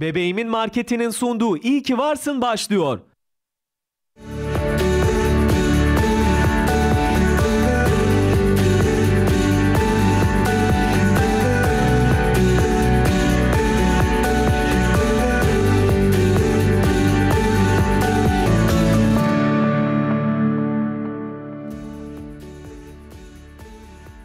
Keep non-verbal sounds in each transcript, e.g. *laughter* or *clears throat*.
Bebeğimin marketinin sunduğu İyi ki varsın başlıyor.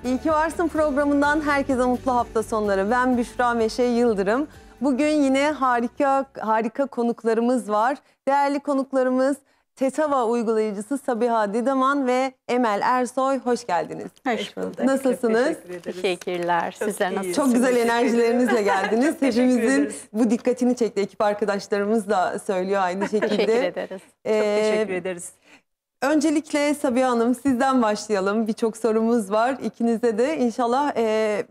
İyi ki varsın programından herkese mutlu hafta sonları. Ben Büşra Meşe Yıldırım. Bugün yine harika harika konuklarımız var. Değerli konuklarımız Tetava uygulayıcısı Sabiha Didaman ve Emel Ersoy hoş geldiniz. Hoş bulduk. Nasılsınız? Çok teşekkür ederiz. Teşekkürler. Çok Sizler nasılsınız? Çok güzel enerjilerinizle geldiniz. *laughs* Hepimizin bu dikkatini çekti. Ekip arkadaşlarımız da söylüyor aynı şekilde. teşekkür ederiz. Ee, Çok teşekkür ederiz. Öncelikle Sabiha Hanım sizden başlayalım. Birçok sorumuz var. İkinize de inşallah e,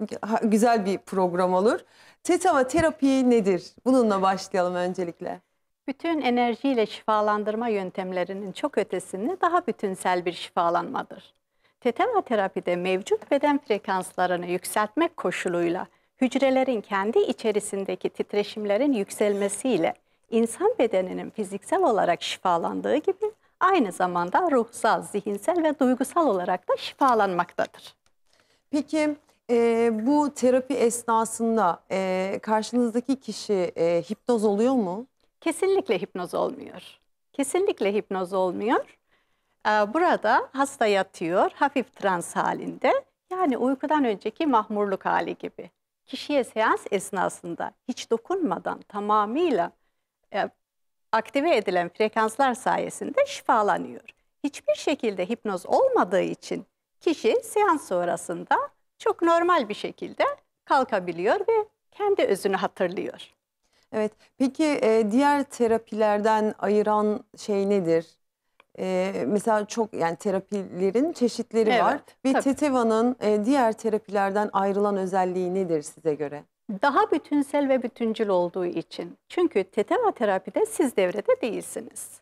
güzel bir program olur. Tetama terapi nedir? Bununla başlayalım öncelikle. Bütün enerjiyle şifalandırma yöntemlerinin çok ötesinde daha bütünsel bir şifalanmadır. Tetema terapide mevcut beden frekanslarını yükseltmek koşuluyla hücrelerin kendi içerisindeki titreşimlerin yükselmesiyle insan bedeninin fiziksel olarak şifalandığı gibi aynı zamanda ruhsal, zihinsel ve duygusal olarak da şifalanmaktadır. Peki e, bu terapi esnasında e, karşınızdaki kişi e, hipnoz oluyor mu? Kesinlikle hipnoz olmuyor. Kesinlikle hipnoz olmuyor. E, burada hasta yatıyor hafif trans halinde. Yani uykudan önceki mahmurluk hali gibi. Kişiye seans esnasında hiç dokunmadan tamamıyla e, aktive edilen frekanslar sayesinde şifalanıyor. Hiçbir şekilde hipnoz olmadığı için kişi seans sonrasında çok normal bir şekilde kalkabiliyor ve kendi özünü hatırlıyor. Evet. Peki e, diğer terapilerden ayıran şey nedir? E, mesela çok yani terapilerin çeşitleri evet, var. Ve tabii. Teteva'nın e, diğer terapilerden ayrılan özelliği nedir size göre? Daha bütünsel ve bütüncül olduğu için. Çünkü Teteva terapide siz devrede değilsiniz.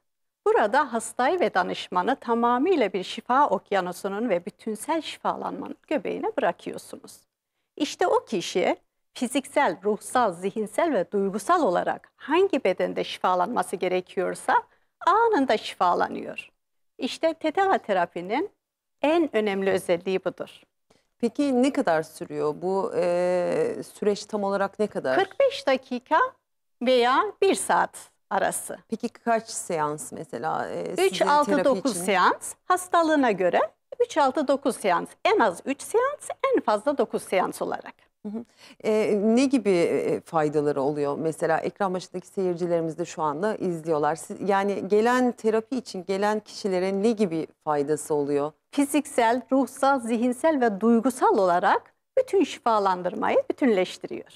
Burada hastayı ve danışmanı tamamıyla bir şifa okyanusunun ve bütünsel şifalanmanın göbeğine bırakıyorsunuz. İşte o kişi fiziksel, ruhsal, zihinsel ve duygusal olarak hangi bedende şifalanması gerekiyorsa anında şifalanıyor. İşte teteva terapinin en önemli özelliği budur. Peki ne kadar sürüyor bu e, süreç tam olarak ne kadar? 45 dakika veya 1 saat arası. Peki kaç seans mesela? E, 3-6-9 seans hastalığına göre 3-6-9 seans en az 3 seans en fazla 9 seans olarak. Hı hı. E, ne gibi e, faydaları oluyor? Mesela ekran başındaki seyircilerimiz de şu anda izliyorlar. Siz, yani gelen terapi için gelen kişilere ne gibi faydası oluyor? Fiziksel, ruhsal, zihinsel ve duygusal olarak bütün şifalandırmayı bütünleştiriyor.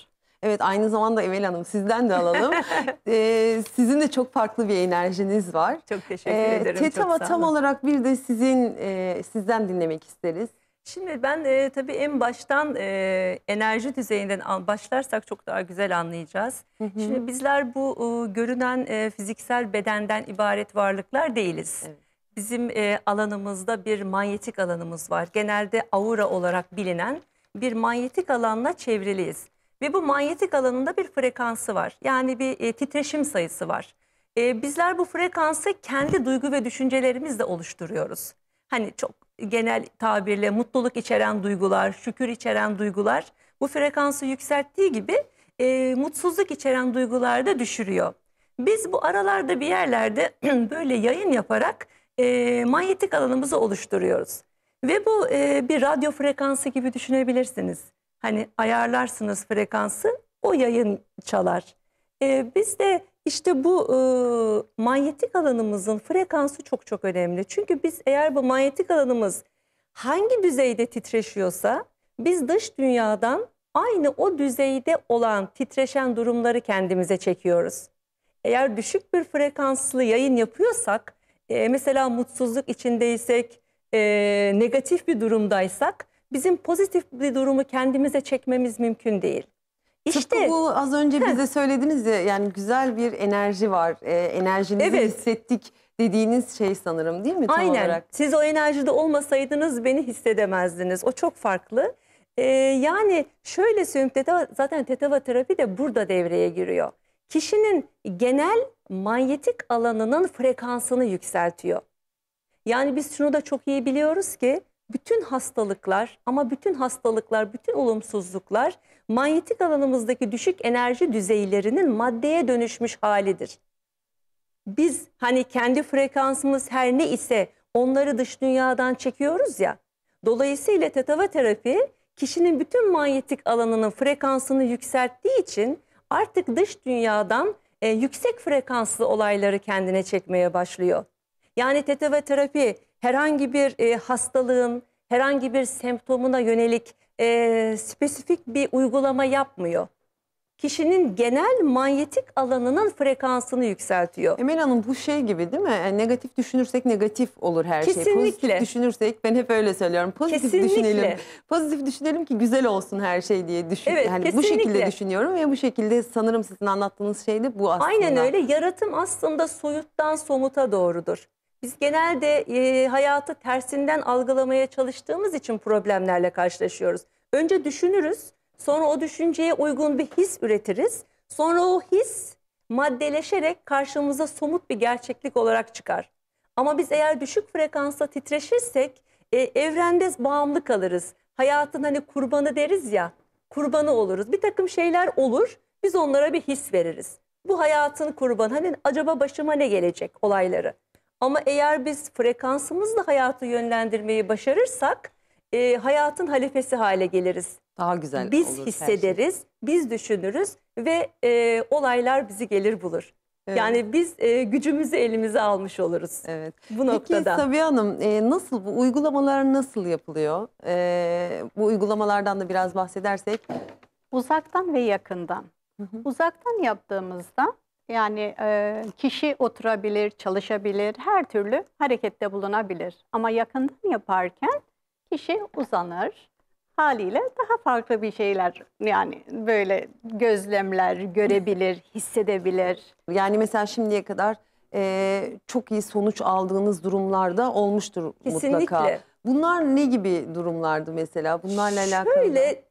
Evet aynı zamanda Emel Hanım sizden de alalım. *laughs* ee, sizin de çok farklı bir enerjiniz var. Çok teşekkür ee, ederim. Tetama tam olarak bir de sizin e, sizden dinlemek isteriz. Şimdi ben e, tabii en baştan e, enerji düzeyinden başlarsak çok daha güzel anlayacağız. Hı hı. Şimdi bizler bu e, görünen e, fiziksel bedenden ibaret varlıklar değiliz. Evet. Bizim e, alanımızda bir manyetik alanımız var. Genelde aura olarak bilinen bir manyetik alanla çevreliyiz. Ve bu manyetik alanında bir frekansı var. Yani bir e, titreşim sayısı var. E, bizler bu frekansı kendi duygu ve düşüncelerimizle oluşturuyoruz. Hani çok genel tabirle mutluluk içeren duygular, şükür içeren duygular bu frekansı yükselttiği gibi e, mutsuzluk içeren duygular da düşürüyor. Biz bu aralarda bir yerlerde *clears throat* böyle yayın yaparak e, manyetik alanımızı oluşturuyoruz. Ve bu e, bir radyo frekansı gibi düşünebilirsiniz. Hani ayarlarsınız frekansı o yayın çalar. Ee, biz de işte bu e, manyetik alanımızın frekansı çok çok önemli. Çünkü biz eğer bu manyetik alanımız hangi düzeyde titreşiyorsa biz dış dünyadan aynı o düzeyde olan titreşen durumları kendimize çekiyoruz. Eğer düşük bir frekanslı yayın yapıyorsak, e, mesela mutsuzluk içindeysek, e, negatif bir durumdaysak bizim pozitif bir durumu kendimize çekmemiz mümkün değil. İşte Tıpkı bu az önce heh. bize söylediniz ya yani güzel bir enerji var. E, enerjinizi evet. hissettik dediğiniz şey sanırım değil mi tam Aynen. olarak? Siz o enerjide olmasaydınız beni hissedemezdiniz. O çok farklı. Ee, yani şöyle söyleyeyim teta, zaten tetava terapi de burada devreye giriyor. Kişinin genel manyetik alanının frekansını yükseltiyor. Yani biz şunu da çok iyi biliyoruz ki bütün hastalıklar ama bütün hastalıklar, bütün olumsuzluklar manyetik alanımızdaki düşük enerji düzeylerinin maddeye dönüşmüş halidir. Biz hani kendi frekansımız her ne ise onları dış dünyadan çekiyoruz ya. Dolayısıyla tetava terapi kişinin bütün manyetik alanının frekansını yükselttiği için artık dış dünyadan e, yüksek frekanslı olayları kendine çekmeye başlıyor. Yani tetava terapi herhangi bir e, hastalığın, herhangi bir semptomuna yönelik e, spesifik bir uygulama yapmıyor. Kişinin genel manyetik alanının frekansını yükseltiyor. Emel Hanım bu şey gibi değil mi? Yani e, negatif düşünürsek negatif olur her şey. Kesinlikle. Pozitif düşünürsek ben hep öyle söylüyorum. Pozitif kesinlikle. düşünelim. Pozitif düşünelim ki güzel olsun her şey diye düşün. Evet, yani kesinlikle. bu şekilde düşünüyorum ve bu şekilde sanırım sizin anlattığınız şey de bu aslında. Aynen öyle. Yaratım aslında soyuttan somuta doğrudur. Biz genelde e, hayatı tersinden algılamaya çalıştığımız için problemlerle karşılaşıyoruz. Önce düşünürüz, sonra o düşünceye uygun bir his üretiriz. Sonra o his maddeleşerek karşımıza somut bir gerçeklik olarak çıkar. Ama biz eğer düşük frekansla titreşirsek e, evrende bağımlı kalırız. Hayatın hani kurbanı deriz ya, kurbanı oluruz. Bir takım şeyler olur, biz onlara bir his veririz. Bu hayatın kurbanı, hani acaba başıma ne gelecek olayları. Ama eğer biz frekansımızla hayatı yönlendirmeyi başarırsak e, hayatın halifesi hale geliriz. Daha güzel Biz olur şey. hissederiz, şey. biz düşünürüz ve e, olaylar bizi gelir bulur. Evet. Yani biz e, gücümüzü elimize almış oluruz. Evet. Bu noktada. Peki Sabiha Hanım e, nasıl bu uygulamalar nasıl yapılıyor? E, bu uygulamalardan da biraz bahsedersek. Uzaktan ve yakından. Hı hı. Uzaktan yaptığımızda yani e, kişi oturabilir, çalışabilir, her türlü harekette bulunabilir. Ama yakından yaparken kişi uzanır. Haliyle daha farklı bir şeyler yani böyle gözlemler görebilir, *laughs* hissedebilir. Yani mesela şimdiye kadar e, çok iyi sonuç aldığınız durumlarda olmuştur Kesinlikle. mutlaka. Bunlar ne gibi durumlardı mesela? Bunlarla alakalı? Şöyle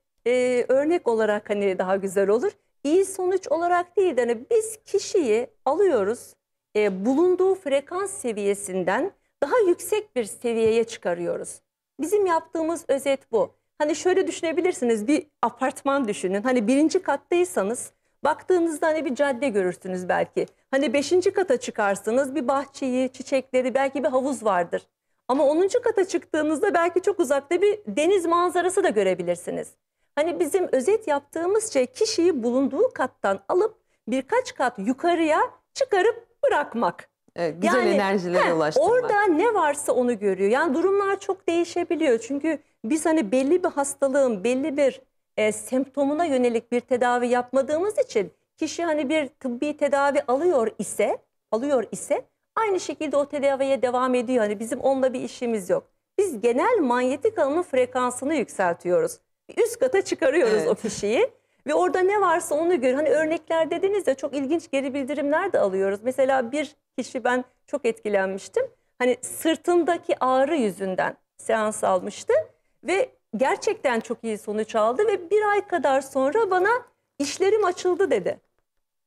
örnek olarak hani daha güzel olur iyi sonuç olarak değil de hani biz kişiyi alıyoruz e, bulunduğu frekans seviyesinden daha yüksek bir seviyeye çıkarıyoruz. Bizim yaptığımız özet bu. Hani şöyle düşünebilirsiniz bir apartman düşünün. Hani birinci kattaysanız baktığınızda hani bir cadde görürsünüz belki. Hani beşinci kata çıkarsınız bir bahçeyi, çiçekleri belki bir havuz vardır. Ama onuncu kata çıktığınızda belki çok uzakta bir deniz manzarası da görebilirsiniz. Hani bizim özet yaptığımız şey kişiyi bulunduğu kattan alıp birkaç kat yukarıya çıkarıp bırakmak. Evet, güzel yani, enerjilere ulaştırmak. Orada ne varsa onu görüyor. Yani durumlar çok değişebiliyor. Çünkü biz hani belli bir hastalığın belli bir e, semptomuna yönelik bir tedavi yapmadığımız için kişi hani bir tıbbi tedavi alıyor ise alıyor ise aynı şekilde o tedaviye devam ediyor. Hani bizim onunla bir işimiz yok. Biz genel manyetik alanın frekansını yükseltiyoruz üst kata çıkarıyoruz evet. o kişiyi. Ve orada ne varsa onu gör. Hani örnekler dediniz de çok ilginç geri bildirimler de alıyoruz. Mesela bir kişi ben çok etkilenmiştim. Hani sırtındaki ağrı yüzünden seans almıştı ve gerçekten çok iyi sonuç aldı ve bir ay kadar sonra bana işlerim açıldı dedi.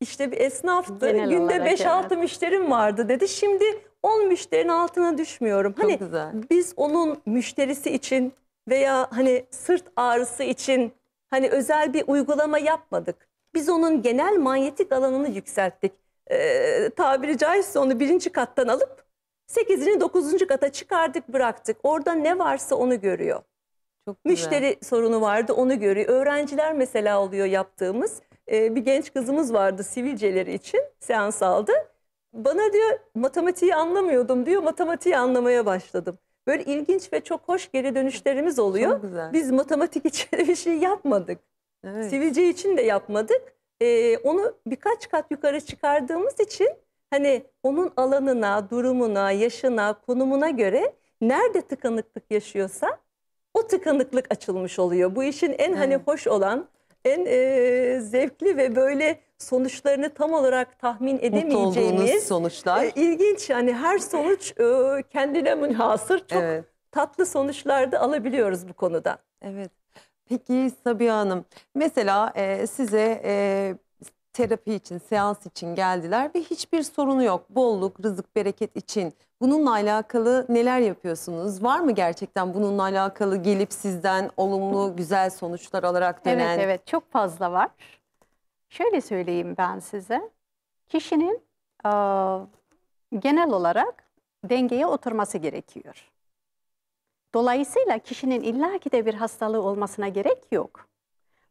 İşte bir esnaftı. Genel Günde 5-6 evet. müşterim vardı dedi. Şimdi 10 müşterinin altına düşmüyorum. Çok hani güzel. biz onun müşterisi için veya hani sırt ağrısı için hani özel bir uygulama yapmadık. Biz onun genel manyetik alanını yükselttik. Ee, tabiri caizse onu birinci kattan alıp sekizini dokuzuncu kata çıkardık bıraktık. Orada ne varsa onu görüyor. Çok güzel. Müşteri sorunu vardı onu görüyor. Öğrenciler mesela oluyor yaptığımız. Ee, bir genç kızımız vardı sivilceleri için seans aldı. Bana diyor matematiği anlamıyordum diyor matematiği anlamaya başladım. Böyle ilginç ve çok hoş geri dönüşlerimiz oluyor. Çok güzel. Biz matematik için bir şey yapmadık. Evet. Sivilce için de yapmadık. Ee, onu birkaç kat yukarı çıkardığımız için hani onun alanına, durumuna, yaşına, konumuna göre nerede tıkanıklık yaşıyorsa o tıkanıklık açılmış oluyor. Bu işin en hani evet. hani hoş olan, en e, zevkli ve böyle sonuçlarını tam olarak tahmin edemeyeceğimiz sonuçlar. E, ilginç yani her sonuç e, kendine münhasır çok evet. tatlı sonuçlar da alabiliyoruz bu konuda. Evet. Peki Sabiha Hanım mesela e, size e, terapi için, seans için geldiler ve hiçbir sorunu yok. Bolluk, rızık, bereket için. Bununla alakalı neler yapıyorsunuz? Var mı gerçekten bununla alakalı gelip sizden olumlu, güzel sonuçlar alarak dönen? Evet, evet. Çok fazla var. Şöyle söyleyeyim ben size. Kişinin e, genel olarak dengeye oturması gerekiyor. Dolayısıyla kişinin illaki de bir hastalığı olmasına gerek yok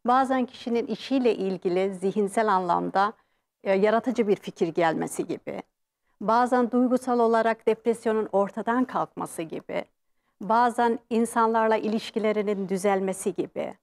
bazen kişinin işiyle ilgili zihinsel anlamda e, yaratıcı bir fikir gelmesi gibi, bazen duygusal olarak depresyonun ortadan kalkması gibi, bazen insanlarla ilişkilerinin düzelmesi gibi,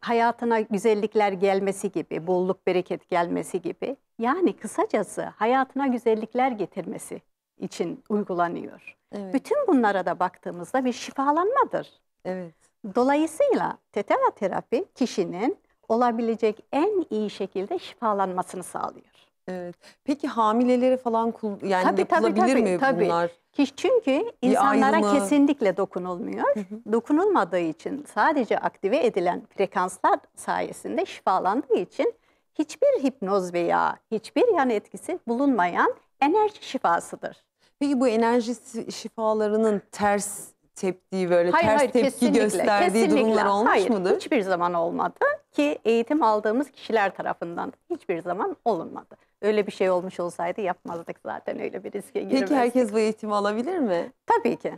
hayatına güzellikler gelmesi gibi, bolluk bereket gelmesi gibi. Yani kısacası hayatına güzellikler getirmesi için uygulanıyor. Evet. Bütün bunlara da baktığımızda bir şifalanmadır. Evet. Dolayısıyla tetera terapi kişinin olabilecek en iyi şekilde şifalanmasını sağlıyor. Evet. Peki hamileleri falan yani tabii, yapılabilir tabii, tabii, mi tabii. bunlar? Çünkü insanlara kesinlikle dokunulmuyor. Dokunulmadığı için sadece aktive edilen frekanslar sayesinde şifalandığı için hiçbir hipnoz veya hiçbir yan etkisi bulunmayan enerji şifasıdır. Peki bu enerji şifalarının ters teptiği böyle hayır, ters hayır, tepki gösterdiği kesinlikle. durumlar olmuş hayır, mudur? hiçbir zaman olmadı ki eğitim aldığımız kişiler tarafından hiçbir zaman olunmadı. Öyle bir şey olmuş olsaydı yapmazdık zaten öyle bir riske girmezdik. Peki herkes bu eğitimi alabilir mi? Tabii ki.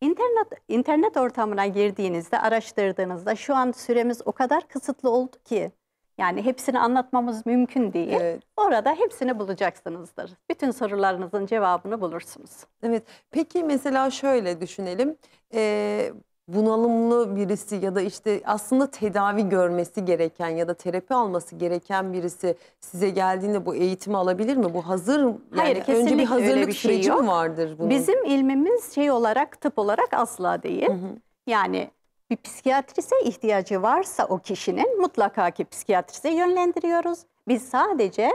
İnternet, internet ortamına girdiğinizde, araştırdığınızda şu an süremiz o kadar kısıtlı oldu ki yani hepsini anlatmamız mümkün değil. Evet. Orada hepsini bulacaksınızdır. Bütün sorularınızın cevabını bulursunuz. Evet. Peki mesela şöyle düşünelim. Ee, bunalımlı birisi ya da işte aslında tedavi görmesi gereken ya da terapi alması gereken birisi size geldiğinde bu eğitimi alabilir mi? Bu hazır yani Hayır, önce bir hazırlık bir şey süreci yok. vardır bunun. Bizim ilmimiz şey olarak tıp olarak asla değil. Hı hı. Yani bir psikiyatrise ihtiyacı varsa o kişinin mutlaka ki psikiyatrise yönlendiriyoruz. Biz sadece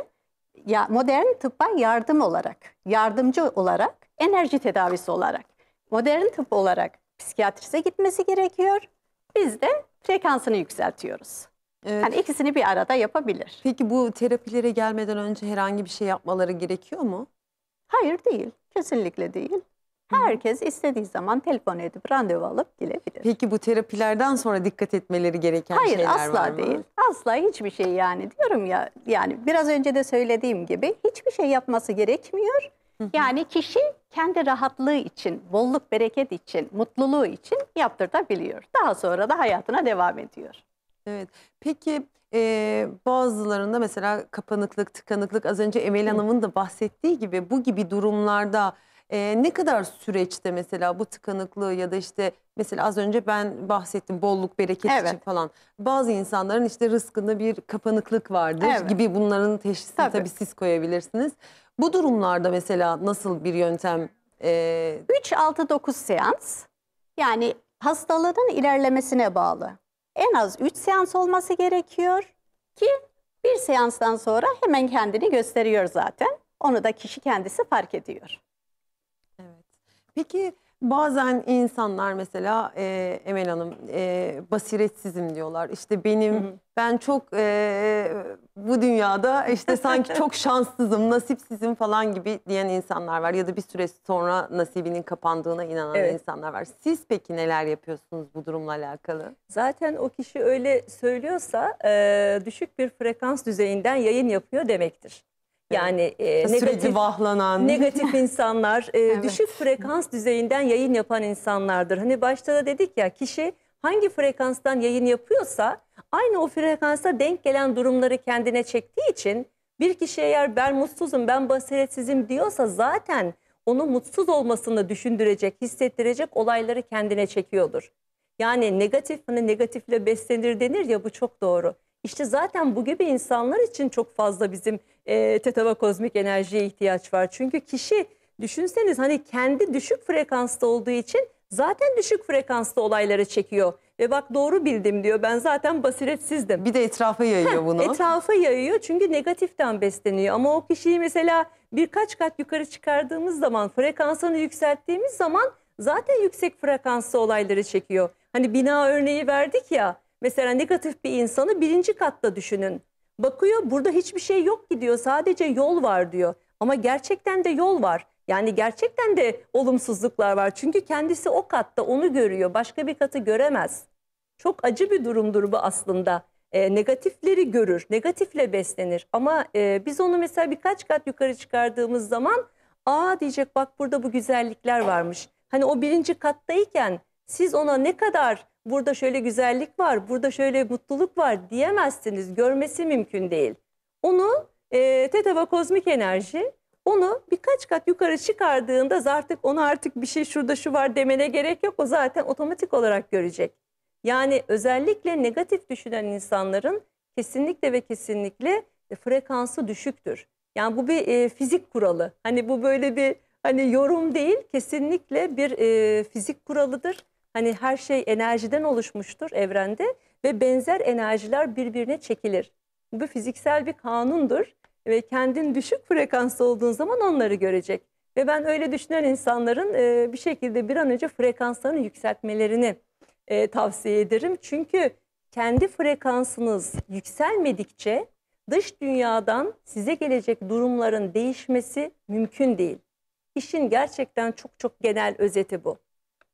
ya modern tıbba yardım olarak, yardımcı olarak, enerji tedavisi olarak, modern tıp olarak psikiyatrise gitmesi gerekiyor. Biz de frekansını yükseltiyoruz. Evet. Yani ikisini bir arada yapabilir. Peki bu terapilere gelmeden önce herhangi bir şey yapmaları gerekiyor mu? Hayır değil. Kesinlikle değil. Herkes istediği zaman telefon edip randevu alıp gelebilir. Peki bu terapilerden sonra dikkat etmeleri gereken Hayır, şeyler var mı? Hayır asla değil. Asla hiçbir şey yani diyorum ya yani biraz önce de söylediğim gibi hiçbir şey yapması gerekmiyor. Yani kişi kendi rahatlığı için, bolluk bereket için, mutluluğu için yaptırtabiliyor. Daha sonra da hayatına devam ediyor. Evet. Peki e, bazılarında mesela kapanıklık, tıkanıklık az önce Emel Hanım'ın da bahsettiği gibi bu gibi durumlarda e, ne kadar süreçte mesela bu tıkanıklığı ya da işte mesela az önce ben bahsettim bolluk bereket Evet. için falan. Bazı insanların işte rızkında bir kapanıklık vardır Evet. gibi bunların teşhisini tabii. Tabii. siz koyabilirsiniz. Bu durumlarda mesela nasıl bir yöntem e, 3-6-9 seans yani hastalığın ilerlemesine bağlı. En az 3 seans olması gerekiyor ki bir seanstan sonra hemen kendini gösteriyor zaten. Onu da kişi kendisi fark ediyor. Peki bazen insanlar mesela e, Emel Hanım e, basiretsizim diyorlar. İşte benim hı hı. ben çok e, bu dünyada işte sanki *laughs* çok şanssızım, nasipsizim falan gibi diyen insanlar var. Ya da bir süre sonra nasibinin kapandığına inanan evet. insanlar var. Siz peki neler yapıyorsunuz bu durumla alakalı? Zaten o kişi öyle söylüyorsa e, düşük bir frekans düzeyinden yayın yapıyor demektir. Yani e, negatif vahlanan. negatif *laughs* insanlar, e, Evet. düşük frekans düzeyinden yayın yapan insanlardır. Hani başta da dedik ya kişi hangi frekanstan yayın yapıyorsa aynı o frekansa denk gelen durumları kendine çektiği için bir kişi eğer ben mutsuzum, ben basiretsizim diyorsa zaten onu mutsuz olmasını düşündürecek, hissettirecek olayları kendine çekiyordur. Yani negatif hani negatifle beslenir denir ya bu çok doğru. İşte zaten bu gibi insanlar için çok fazla bizim e, tetava kozmik enerjiye ihtiyaç var. Çünkü kişi düşünseniz hani kendi düşük frekansta olduğu için zaten düşük frekansta olaylara çekiyor. Ve bak doğru bildim diyor ben zaten basiretsizdim. Bir de etrafa yayıyor Heh, bunu. Etrafa yayıyor çünkü negatiften besleniyor. Ama o kişiyi mesela birkaç kat yukarı çıkardığımız zaman frekansını yükselttiğimiz zaman zaten yüksek frekanslı olayları çekiyor. Hani bina örneği verdik ya Mesela negatif bir insanı birinci katta düşünün. Bakıyor burada hiçbir şey yok ki diyor sadece yol var diyor. Ama gerçekten de yol var. Yani gerçekten de olumsuzluklar var. Çünkü kendisi o katta onu görüyor. Başka bir katı göremez. Çok acı bir durumdur bu aslında. E, negatifleri görür, negatifle beslenir. Ama e, biz onu mesela birkaç kat yukarı çıkardığımız zaman aa diyecek bak burada bu güzellikler varmış. Hani o birinci kattayken siz ona ne kadar burada şöyle güzellik var, burada şöyle mutluluk var diyemezsiniz. Görmesi mümkün değil. Onu e, Teteva kozmik enerji onu birkaç kat yukarı çıkardığında artık ona artık bir şey şurada şu var demene gerek yok. O zaten otomatik olarak görecek. Yani özellikle negatif düşünen insanların kesinlikle ve kesinlikle e, frekansı düşüktür. Yani bu bir e, fizik kuralı. Hani bu böyle bir hani yorum değil, kesinlikle bir e, fizik kuralıdır. Hani her şey enerjiden oluşmuştur evrende ve benzer enerjiler birbirine çekilir. Bu fiziksel bir kanundur ve kendin düşük frekanslı olduğun zaman onları görecek. Ve ben öyle düşünen insanların e, bir şekilde bir an önce frekanslarını yükseltmelerini e, tavsiye ederim. Çünkü kendi frekansınız yükselmedikçe dış dünyadan size gelecek durumların değişmesi mümkün değil. İşin gerçekten çok çok genel özeti bu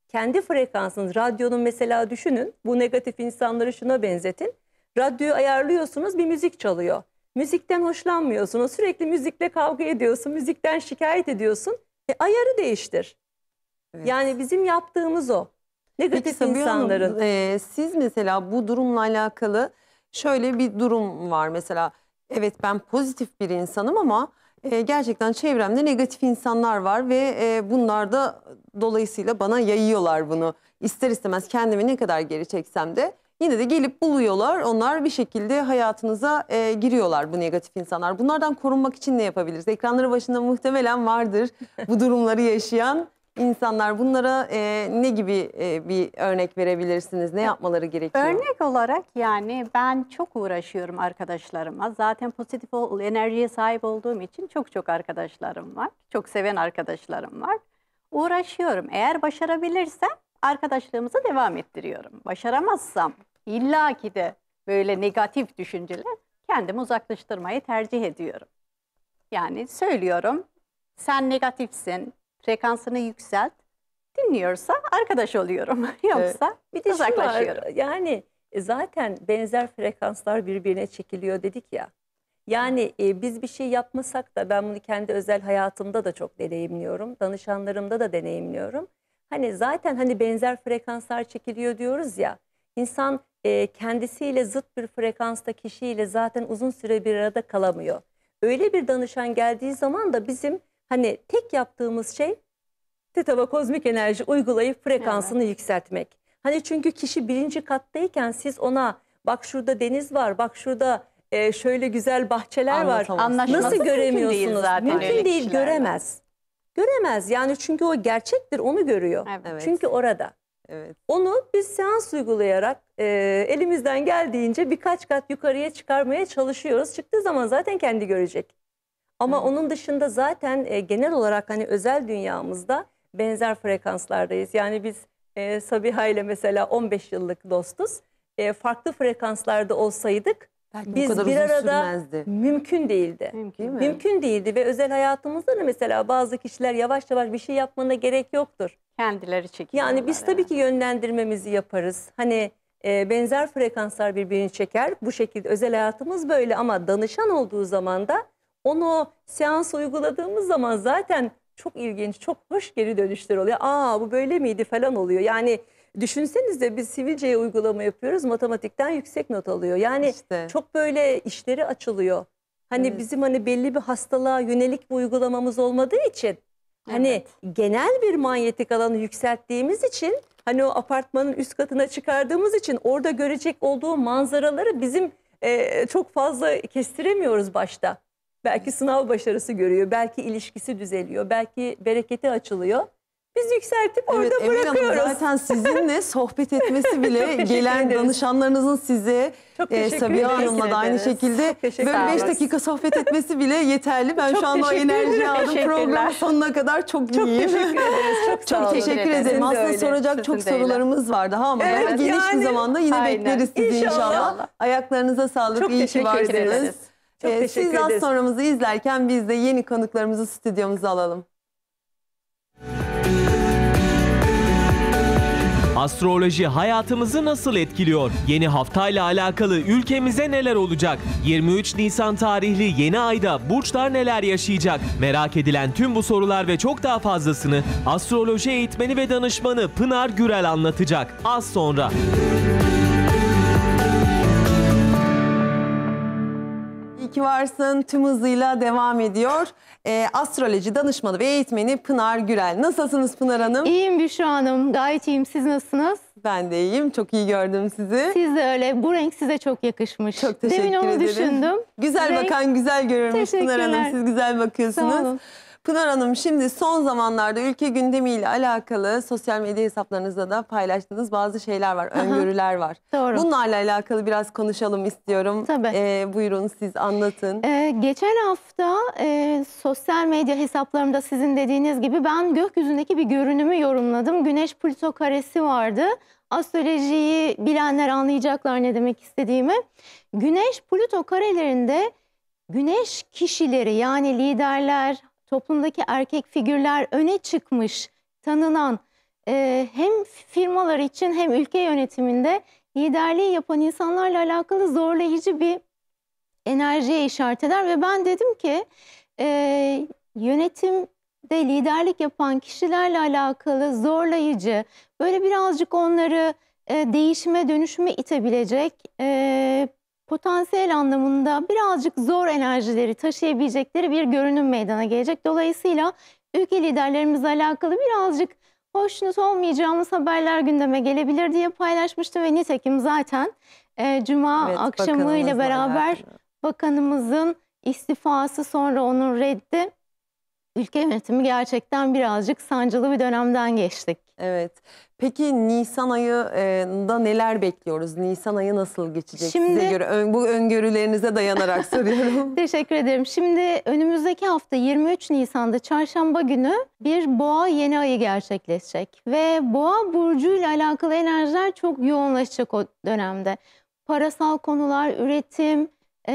kendi frekansınız radyonun mesela düşünün bu negatif insanları şuna benzetin. Radyoyu ayarlıyorsunuz bir müzik çalıyor. Müzikten hoşlanmıyorsunuz sürekli müzikle kavga ediyorsun müzikten şikayet ediyorsun. E, ayarı değiştir. Evet. Yani bizim yaptığımız o. Negatif Peki, insanların. Hanım, e, siz mesela bu durumla alakalı şöyle bir durum var mesela. Evet ben pozitif bir insanım ama e, gerçekten çevremde negatif insanlar var ve e, bunlar da dolayısıyla bana yayıyorlar bunu. İster istemez kendimi ne kadar geri çeksem de yine de gelip buluyorlar. Onlar bir şekilde hayatınıza e, giriyorlar bu negatif insanlar. Bunlardan korunmak için ne yapabiliriz? Ekranları başında muhtemelen vardır bu durumları yaşayan insanlar bunlara e, ne gibi e, bir örnek verebilirsiniz? Ne yapmaları gerekiyor? Örnek olarak yani ben çok uğraşıyorum arkadaşlarıma. Zaten pozitif ol, enerjiye sahip olduğum için çok çok arkadaşlarım var. Çok seven arkadaşlarım var. Uğraşıyorum. Eğer başarabilirsem arkadaşlığımıza devam ettiriyorum. Başaramazsam illa ki de böyle negatif düşünceler kendimi uzaklaştırmayı tercih ediyorum. Yani söylüyorum sen negatifsin, frekansını yükselt. Dinliyorsa arkadaş oluyorum. *laughs* Yoksa bir de uzaklaşıyorum. Var, yani e, zaten benzer frekanslar birbirine çekiliyor dedik ya. Yani e, biz bir şey yapmasak da ben bunu kendi özel hayatımda da çok deneyimliyorum. Danışanlarımda da deneyimliyorum. Hani zaten hani benzer frekanslar çekiliyor diyoruz ya. İnsan e, kendisiyle zıt bir frekansta kişiyle zaten uzun süre bir arada kalamıyor. Öyle bir danışan geldiği zaman da bizim Hani tek yaptığımız şey tetava kozmik enerji uygulayıp frekansını evet. yükseltmek. Hani çünkü kişi birinci kattayken siz ona bak şurada deniz var, bak şurada e, şöyle güzel bahçeler var. Nasıl göremiyorsunuz? Mümkün değil, zaten mümkün değil göremez. Göremez yani çünkü o gerçektir onu görüyor. Evet. Çünkü orada. Evet. Onu biz seans uygulayarak e, elimizden geldiğince birkaç kat yukarıya çıkarmaya çalışıyoruz. Çıktığı zaman zaten kendi görecek. Ama hmm. onun dışında zaten e, genel olarak hani özel dünyamızda benzer frekanslardayız. Yani biz e, Sabiha ile mesela 15 yıllık dostuz. E, farklı frekanslarda olsaydık Belki biz bir arada sürmezdi. mümkün değildi. Mümkün, değil mi? mümkün değildi ve özel hayatımızda da mesela bazı kişiler yavaş yavaş bir şey yapmana gerek yoktur. Kendileri çekiyorlar. Yani biz yani. tabii ki yönlendirmemizi yaparız. Hani e, benzer frekanslar birbirini çeker. Bu şekilde özel hayatımız böyle ama danışan olduğu zaman da onu seans uyguladığımız zaman zaten çok ilginç, çok hoş geri dönüşler oluyor. Aa bu böyle miydi falan oluyor. Yani düşünsenize biz sivilceye uygulama yapıyoruz, matematikten yüksek not alıyor. Yani işte. çok böyle işleri açılıyor. Hani evet. bizim hani belli bir hastalığa yönelik bir uygulamamız olmadığı için hani evet. genel bir manyetik alanı yükselttiğimiz için hani o apartmanın üst katına çıkardığımız için orada görecek olduğu manzaraları bizim e, çok fazla kestiremiyoruz başta. Belki sınav başarısı görüyor, belki ilişkisi düzeliyor, belki bereketi açılıyor. Biz yükseltip evet, orada Emin bırakıyoruz. Hanım, zaten sizinle *laughs* sohbet etmesi bile gelen ederiz. danışanlarınızın size e, Sabiha Hanım'la da aynı şekilde böyle 5 dakika sohbet etmesi bile yeterli. Ben çok şu anda enerji aldım. Program sonuna kadar çok, iyiyim. çok iyiyim. Teşekkür ederiz. Çok, *laughs* çok teşekkür ederim. Aslında öyle. soracak Sizin çok sorularımız var daha ama evet, geniş yani, bir zamanda yine aynen. bekleriz sizi inşallah. inşallah. Ayaklarınıza sağlık. Çok iyi ki varsınız. Ederiz. Çok ee, teşekkür siz ederiz. Siz az sonramızı izlerken biz de yeni konuklarımızı stüdyomuza alalım. Astroloji hayatımızı nasıl etkiliyor? Yeni haftayla alakalı ülkemize neler olacak? 23 Nisan tarihli yeni ayda burçlar neler yaşayacak? Merak edilen tüm bu sorular ve çok daha fazlasını astroloji eğitmeni ve danışmanı Pınar Gürel anlatacak az sonra. Müzik ki varsın tüm hızıyla devam ediyor. Ee, astroloji danışmanı ve eğitmeni Pınar Gürel. Nasılsınız Pınar Hanım? İyiyim Büşra Hanım. Gayet iyiyim. Siz nasılsınız? Ben de iyiyim. Çok iyi gördüm sizi. Siz de öyle. Bu renk size çok yakışmış. Çok teşekkür Demin onu ederim. düşündüm. Güzel renk... bakan güzel görürmüş Pınar Hanım. Siz güzel bakıyorsunuz. Sağ olun. Pınar Hanım şimdi son zamanlarda ülke gündemiyle alakalı sosyal medya hesaplarınızda da paylaştığınız bazı şeyler var, Aha. öngörüler var. Doğru. Bunlarla alakalı biraz konuşalım istiyorum. Tabii. Ee, buyurun siz anlatın. Ee, geçen hafta e, sosyal medya hesaplarımda sizin dediğiniz gibi ben gökyüzündeki bir görünümü yorumladım. Güneş Plüto karesi vardı. Astrolojiyi bilenler anlayacaklar ne demek istediğimi. Güneş Plüto karelerinde Güneş kişileri yani liderler, toplumdaki erkek figürler öne çıkmış, tanınan e, hem firmalar için hem ülke yönetiminde liderliği yapan insanlarla alakalı zorlayıcı bir enerjiye işaret eder. Ve ben dedim ki e, yönetimde liderlik yapan kişilerle alakalı zorlayıcı, böyle birazcık onları e, değişime dönüşüme itebilecek e, potansiyel anlamında birazcık zor enerjileri taşıyabilecekleri bir görünüm meydana gelecek. Dolayısıyla ülke liderlerimizle alakalı birazcık hoşnut olmayacağımız haberler gündeme gelebilir diye paylaşmıştım ve nitekim zaten e, cuma evet, akşamı ile beraber alakalı. bakanımızın istifası sonra onun reddi ülke yönetimi gerçekten birazcık sancılı bir dönemden geçtik. Evet. Peki Nisan ayı da neler bekliyoruz? Nisan ayı nasıl geçecek Şimdi, size göre? Ön, bu öngörülerinize dayanarak *laughs* soruyorum. Teşekkür ederim. Şimdi önümüzdeki hafta 23 Nisan'da çarşamba günü bir boğa yeni ayı gerçekleşecek. Ve boğa burcu ile alakalı enerjiler çok yoğunlaşacak o dönemde. Parasal konular, üretim, e,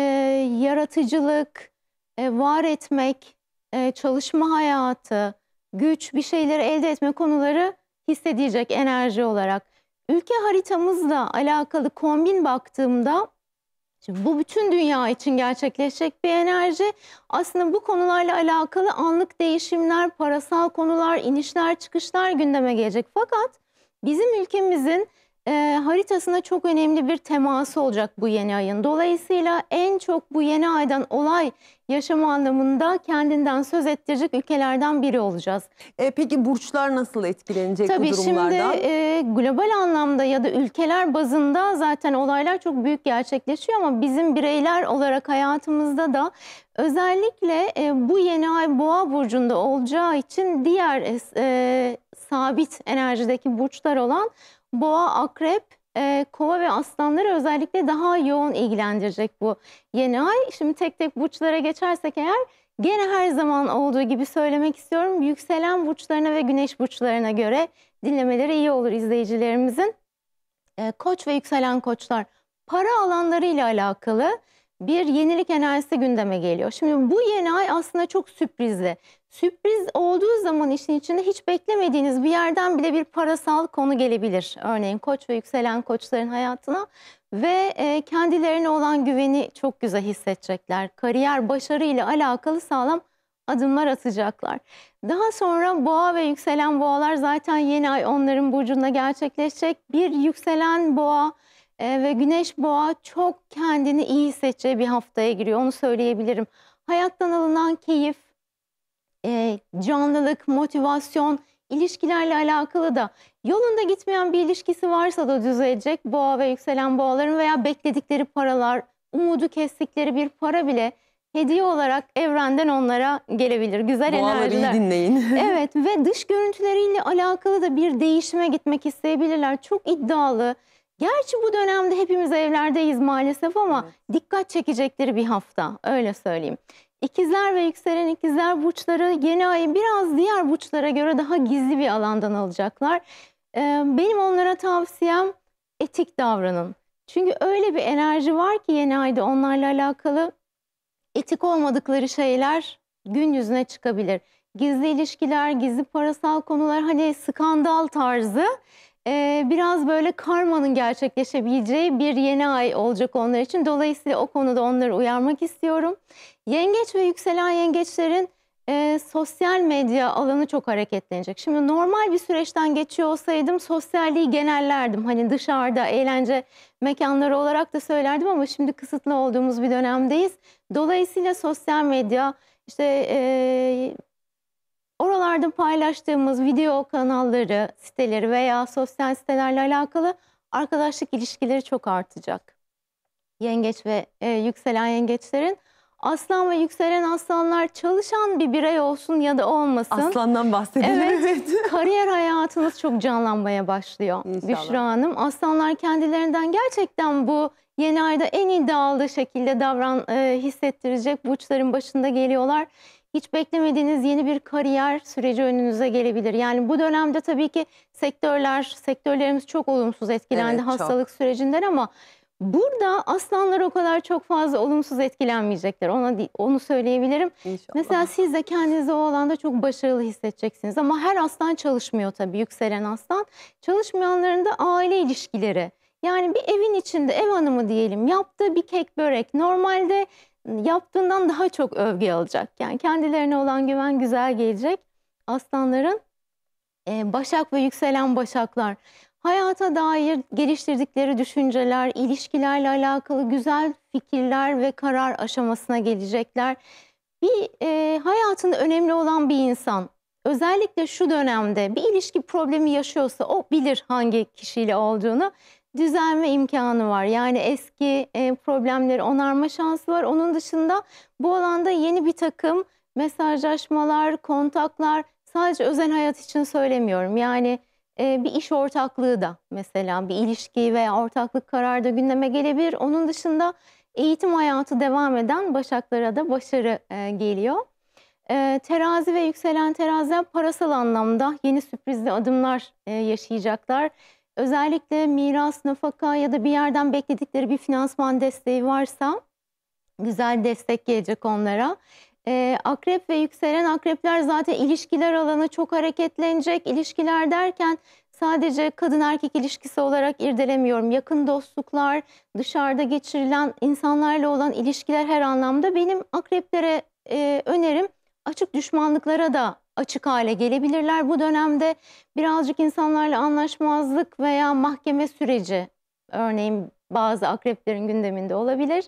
yaratıcılık, e, var etmek, e, çalışma hayatı, güç, bir şeyleri elde etme konuları hissedilecek enerji olarak. Ülke haritamızla alakalı kombin baktığımda Şimdi bu bütün dünya için gerçekleşecek bir enerji. Aslında bu konularla alakalı anlık değişimler, parasal konular, inişler, çıkışlar gündeme gelecek. Fakat bizim ülkemizin e, haritasına çok önemli bir teması olacak bu yeni ayın. Dolayısıyla en çok bu yeni aydan olay yaşama anlamında kendinden söz ettirecek ülkelerden biri olacağız. E, peki burçlar nasıl etkilenecek Tabii bu durumlardan? Tabii şimdi e, global anlamda ya da ülkeler bazında zaten olaylar çok büyük gerçekleşiyor ama bizim bireyler olarak hayatımızda da özellikle e, bu yeni ay boğa burcunda olacağı için diğer e, sabit enerjideki burçlar olan boğa, akrep, e, kova ve aslanları özellikle daha yoğun ilgilendirecek bu yeni ay. Şimdi tek tek burçlara geçersek eğer gene her zaman olduğu gibi söylemek istiyorum. Yükselen burçlarına ve güneş burçlarına göre dinlemeleri iyi olur izleyicilerimizin. E, koç ve yükselen koçlar para alanları ile alakalı bir yenilik enerjisi gündeme geliyor. Şimdi bu yeni ay aslında çok sürprizli. Sürpriz olduğu zaman işin içinde hiç beklemediğiniz bir yerden bile bir parasal konu gelebilir. Örneğin koç ve yükselen koçların hayatına ve e, kendilerine olan güveni çok güzel hissedecekler. Kariyer başarı ile alakalı sağlam adımlar atacaklar. Daha sonra boğa ve yükselen boğalar zaten yeni ay onların burcunda gerçekleşecek. Bir yükselen boğa e, ve güneş boğa çok kendini iyi hissedeceği bir haftaya giriyor onu söyleyebilirim. Hayattan alınan keyif, e, canlılık, motivasyon, ilişkilerle alakalı da yolunda gitmeyen bir ilişkisi varsa da düzelecek. Boğa ve yükselen boğaların veya bekledikleri paralar, umudu kestikleri bir para bile hediye olarak evrenden onlara gelebilir. Güzel Boğaları enerjiler. iyi dinleyin. *laughs* evet ve dış görüntüleriyle alakalı da bir değişime gitmek isteyebilirler. Çok iddialı. Gerçi bu dönemde hepimiz evlerdeyiz maalesef ama evet. dikkat çekecekleri bir hafta öyle söyleyeyim. İkizler ve yükselen ikizler burçları yeni ayı biraz diğer burçlara göre daha gizli bir alandan alacaklar. Ee, benim onlara tavsiyem etik davranın. Çünkü öyle bir enerji var ki yeni ayda onlarla alakalı etik olmadıkları şeyler gün yüzüne çıkabilir. Gizli ilişkiler, gizli parasal konular hani skandal tarzı e, biraz böyle karmanın gerçekleşebileceği bir yeni ay olacak onlar için. Dolayısıyla o konuda onları uyarmak istiyorum. Yengeç ve yükselen yengeçlerin e, sosyal medya alanı çok hareketlenecek. Şimdi normal bir süreçten geçiyor olsaydım sosyalliği genellerdim. Hani dışarıda eğlence mekanları olarak da söylerdim ama şimdi kısıtlı olduğumuz bir dönemdeyiz. Dolayısıyla sosyal medya işte e, Oralarda paylaştığımız video kanalları, siteleri veya sosyal sitelerle alakalı arkadaşlık ilişkileri çok artacak. Yengeç ve e, yükselen yengeçlerin Aslan ve yükselen aslanlar çalışan bir birey olsun ya da olmasın. Aslandan bahsedelim. Evet, evet. *laughs* kariyer hayatınız çok canlanmaya başlıyor İnşallah. Büşra Hanım. Aslanlar kendilerinden gerçekten bu yeni ayda en iddialı şekilde davran e, hissettirecek burçların başında geliyorlar hiç beklemediğiniz yeni bir kariyer süreci önünüze gelebilir. Yani bu dönemde tabii ki sektörler, sektörlerimiz çok olumsuz etkilendi evet, hastalık çok. sürecinden ama burada aslanlar o kadar çok fazla olumsuz etkilenmeyecekler. Ona onu söyleyebilirim. İnşallah. Mesela siz de kendinizi o alanda çok başarılı hissedeceksiniz ama her aslan çalışmıyor tabii yükselen aslan. Çalışmayanların da aile ilişkileri. Yani bir evin içinde ev hanımı diyelim yaptığı bir kek börek normalde yaptığından daha çok övgü alacak. Yani kendilerine olan güven güzel gelecek. Aslanların e, başak ve yükselen başaklar hayata dair geliştirdikleri düşünceler, ilişkilerle alakalı güzel fikirler ve karar aşamasına gelecekler. Bir e, hayatında önemli olan bir insan özellikle şu dönemde bir ilişki problemi yaşıyorsa o bilir hangi kişiyle olduğunu düzelme imkanı var. Yani eski e, problemleri onarma şansı var. Onun dışında bu alanda yeni bir takım mesajlaşmalar, kontaklar sadece özel hayat için söylemiyorum. Yani e, bir iş ortaklığı da mesela bir ilişki veya ortaklık kararı da gündeme gelebilir. Onun dışında eğitim hayatı devam eden başaklara da başarı e, geliyor. E, terazi ve yükselen teraziler parasal anlamda yeni sürprizli adımlar e, yaşayacaklar. Özellikle miras, nafaka ya da bir yerden bekledikleri bir finansman desteği varsa güzel destek gelecek onlara. E, akrep ve yükselen akrepler zaten ilişkiler alanı çok hareketlenecek. İlişkiler derken sadece kadın erkek ilişkisi olarak irdelemiyorum. Yakın dostluklar, dışarıda geçirilen insanlarla olan ilişkiler her anlamda benim akreplere e, önerim açık düşmanlıklara da açık hale gelebilirler. Bu dönemde birazcık insanlarla anlaşmazlık veya mahkeme süreci örneğin bazı akreplerin gündeminde olabilir.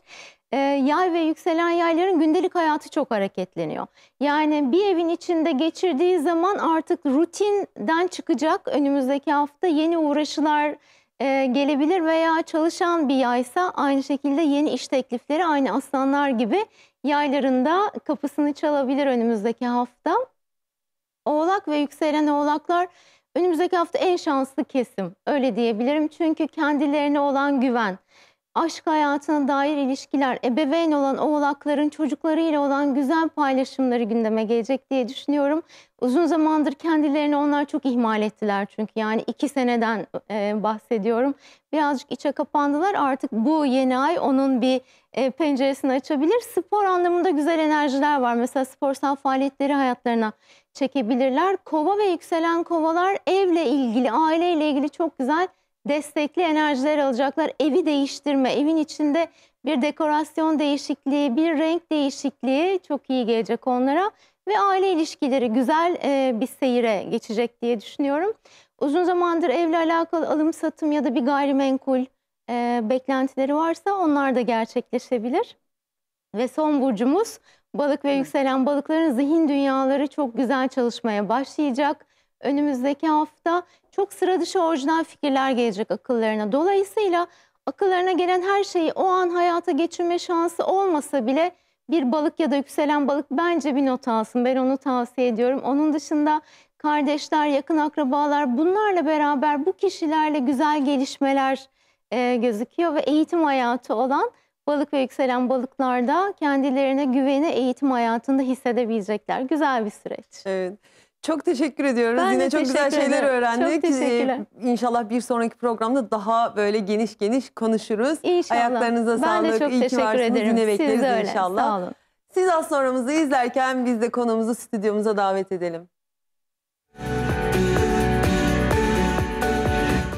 E, yay ve yükselen yayların gündelik hayatı çok hareketleniyor. Yani bir evin içinde geçirdiği zaman artık rutinden çıkacak önümüzdeki hafta yeni uğraşılar e, gelebilir veya çalışan bir yaysa aynı şekilde yeni iş teklifleri aynı aslanlar gibi yaylarında kapısını çalabilir önümüzdeki hafta. Oğlak ve yükselen oğlaklar önümüzdeki hafta en şanslı kesim. Öyle diyebilirim. Çünkü kendilerine olan güven, aşk hayatına dair ilişkiler, ebeveyn olan oğlakların çocuklarıyla olan güzel paylaşımları gündeme gelecek diye düşünüyorum. Uzun zamandır kendilerini onlar çok ihmal ettiler çünkü yani iki seneden e, bahsediyorum. Birazcık içe kapandılar artık bu yeni ay onun bir e, penceresini açabilir. Spor anlamında güzel enerjiler var. Mesela sporsal faaliyetleri hayatlarına çekebilirler. Kova ve yükselen kovalar evle ilgili, aileyle ilgili çok güzel destekli enerjiler alacaklar. Evi değiştirme, evin içinde bir dekorasyon değişikliği, bir renk değişikliği çok iyi gelecek onlara. Ve aile ilişkileri güzel e, bir seyire geçecek diye düşünüyorum. Uzun zamandır evle alakalı alım satım ya da bir gayrimenkul e, beklentileri varsa onlar da gerçekleşebilir. Ve son burcumuz balık ve yükselen balıkların zihin dünyaları çok güzel çalışmaya başlayacak. Önümüzdeki hafta çok sıra dışı orijinal fikirler gelecek akıllarına. Dolayısıyla akıllarına gelen her şeyi o an hayata geçirme şansı olmasa bile bir balık ya da yükselen balık bence bir not alsın. Ben onu tavsiye ediyorum. Onun dışında kardeşler, yakın akrabalar bunlarla beraber bu kişilerle güzel gelişmeler e, gözüküyor ve eğitim hayatı olan balık ve yükselen balıklarda kendilerine güveni eğitim hayatında hissedebilecekler. Güzel bir süreç. Evet. Çok teşekkür ediyoruz. Ben Yine çok güzel şeyler ederim. öğrendik. Çok ee, teşekkürler. İnşallah bir sonraki programda daha böyle geniş geniş konuşuruz. İnşallah. Ayaklarınıza ben sağlık. Ben de çok İyi teşekkür ederim. Yine bekleriz Siz öyle. inşallah. Sağ olun. Siz az sonramızı izlerken biz de konuğumuzu stüdyomuza davet edelim.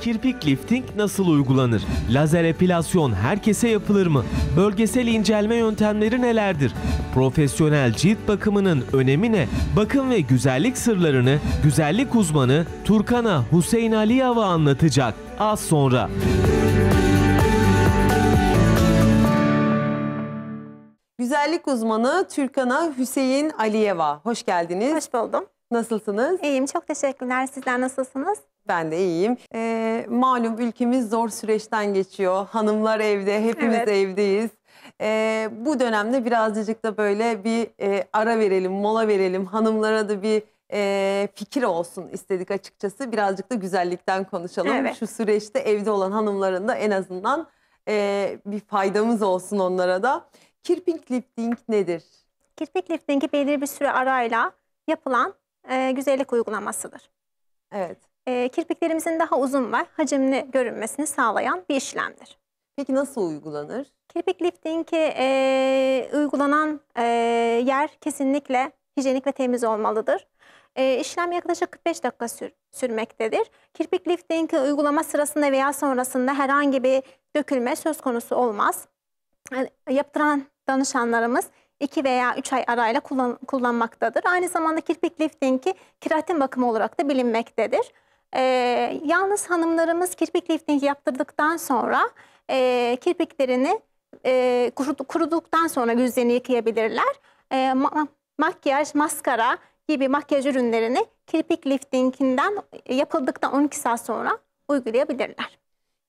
kirpik lifting nasıl uygulanır? Lazer epilasyon herkese yapılır mı? Bölgesel incelme yöntemleri nelerdir? Profesyonel cilt bakımının önemi ne? Bakım ve güzellik sırlarını güzellik uzmanı Turkana Hüseyin Aliyeva anlatacak az sonra. Güzellik uzmanı Türkana Hüseyin Aliyeva. Hoş geldiniz. Hoş buldum. Nasılsınız? İyiyim, çok teşekkürler. Sizler nasılsınız? Ben de iyiyim. Ee, malum ülkemiz zor süreçten geçiyor. Hanımlar evde, hepimiz evet. evdeyiz. Ee, bu dönemde birazcık da böyle bir e, ara verelim, mola verelim. Hanımlara da bir e, fikir olsun istedik açıkçası. Birazcık da güzellikten konuşalım. Evet. Şu süreçte evde olan hanımların da en azından e, bir faydamız olsun onlara da. Kirpik lifting nedir? Kirpik liftingi belirli bir süre arayla yapılan e, güzellik uygulamasıdır. Evet. E, kirpiklerimizin daha uzun ve hacimli görünmesini sağlayan bir işlemdir. Peki nasıl uygulanır? Kirpik lifting'i e, uygulanan e, yer kesinlikle hijyenik ve temiz olmalıdır. E, işlem yaklaşık 45 dakika sür, sürmektedir. Kirpik lifting'i uygulama sırasında veya sonrasında herhangi bir dökülme söz konusu olmaz. Yani, yaptıran danışanlarımız 2 veya 3 ay arayla kullan, kullanmaktadır. Aynı zamanda kirpik liftingi keratin bakımı olarak da bilinmektedir. E, yalnız hanımlarımız kirpik liftingi yaptırdıktan sonra e, kirpiklerini e, kuruduktan sonra yüzlerini yıkayabilirler. E, ma makyaj, maskara gibi makyaj ürünlerini kirpik liftinginden yapıldıktan 12 saat sonra uygulayabilirler.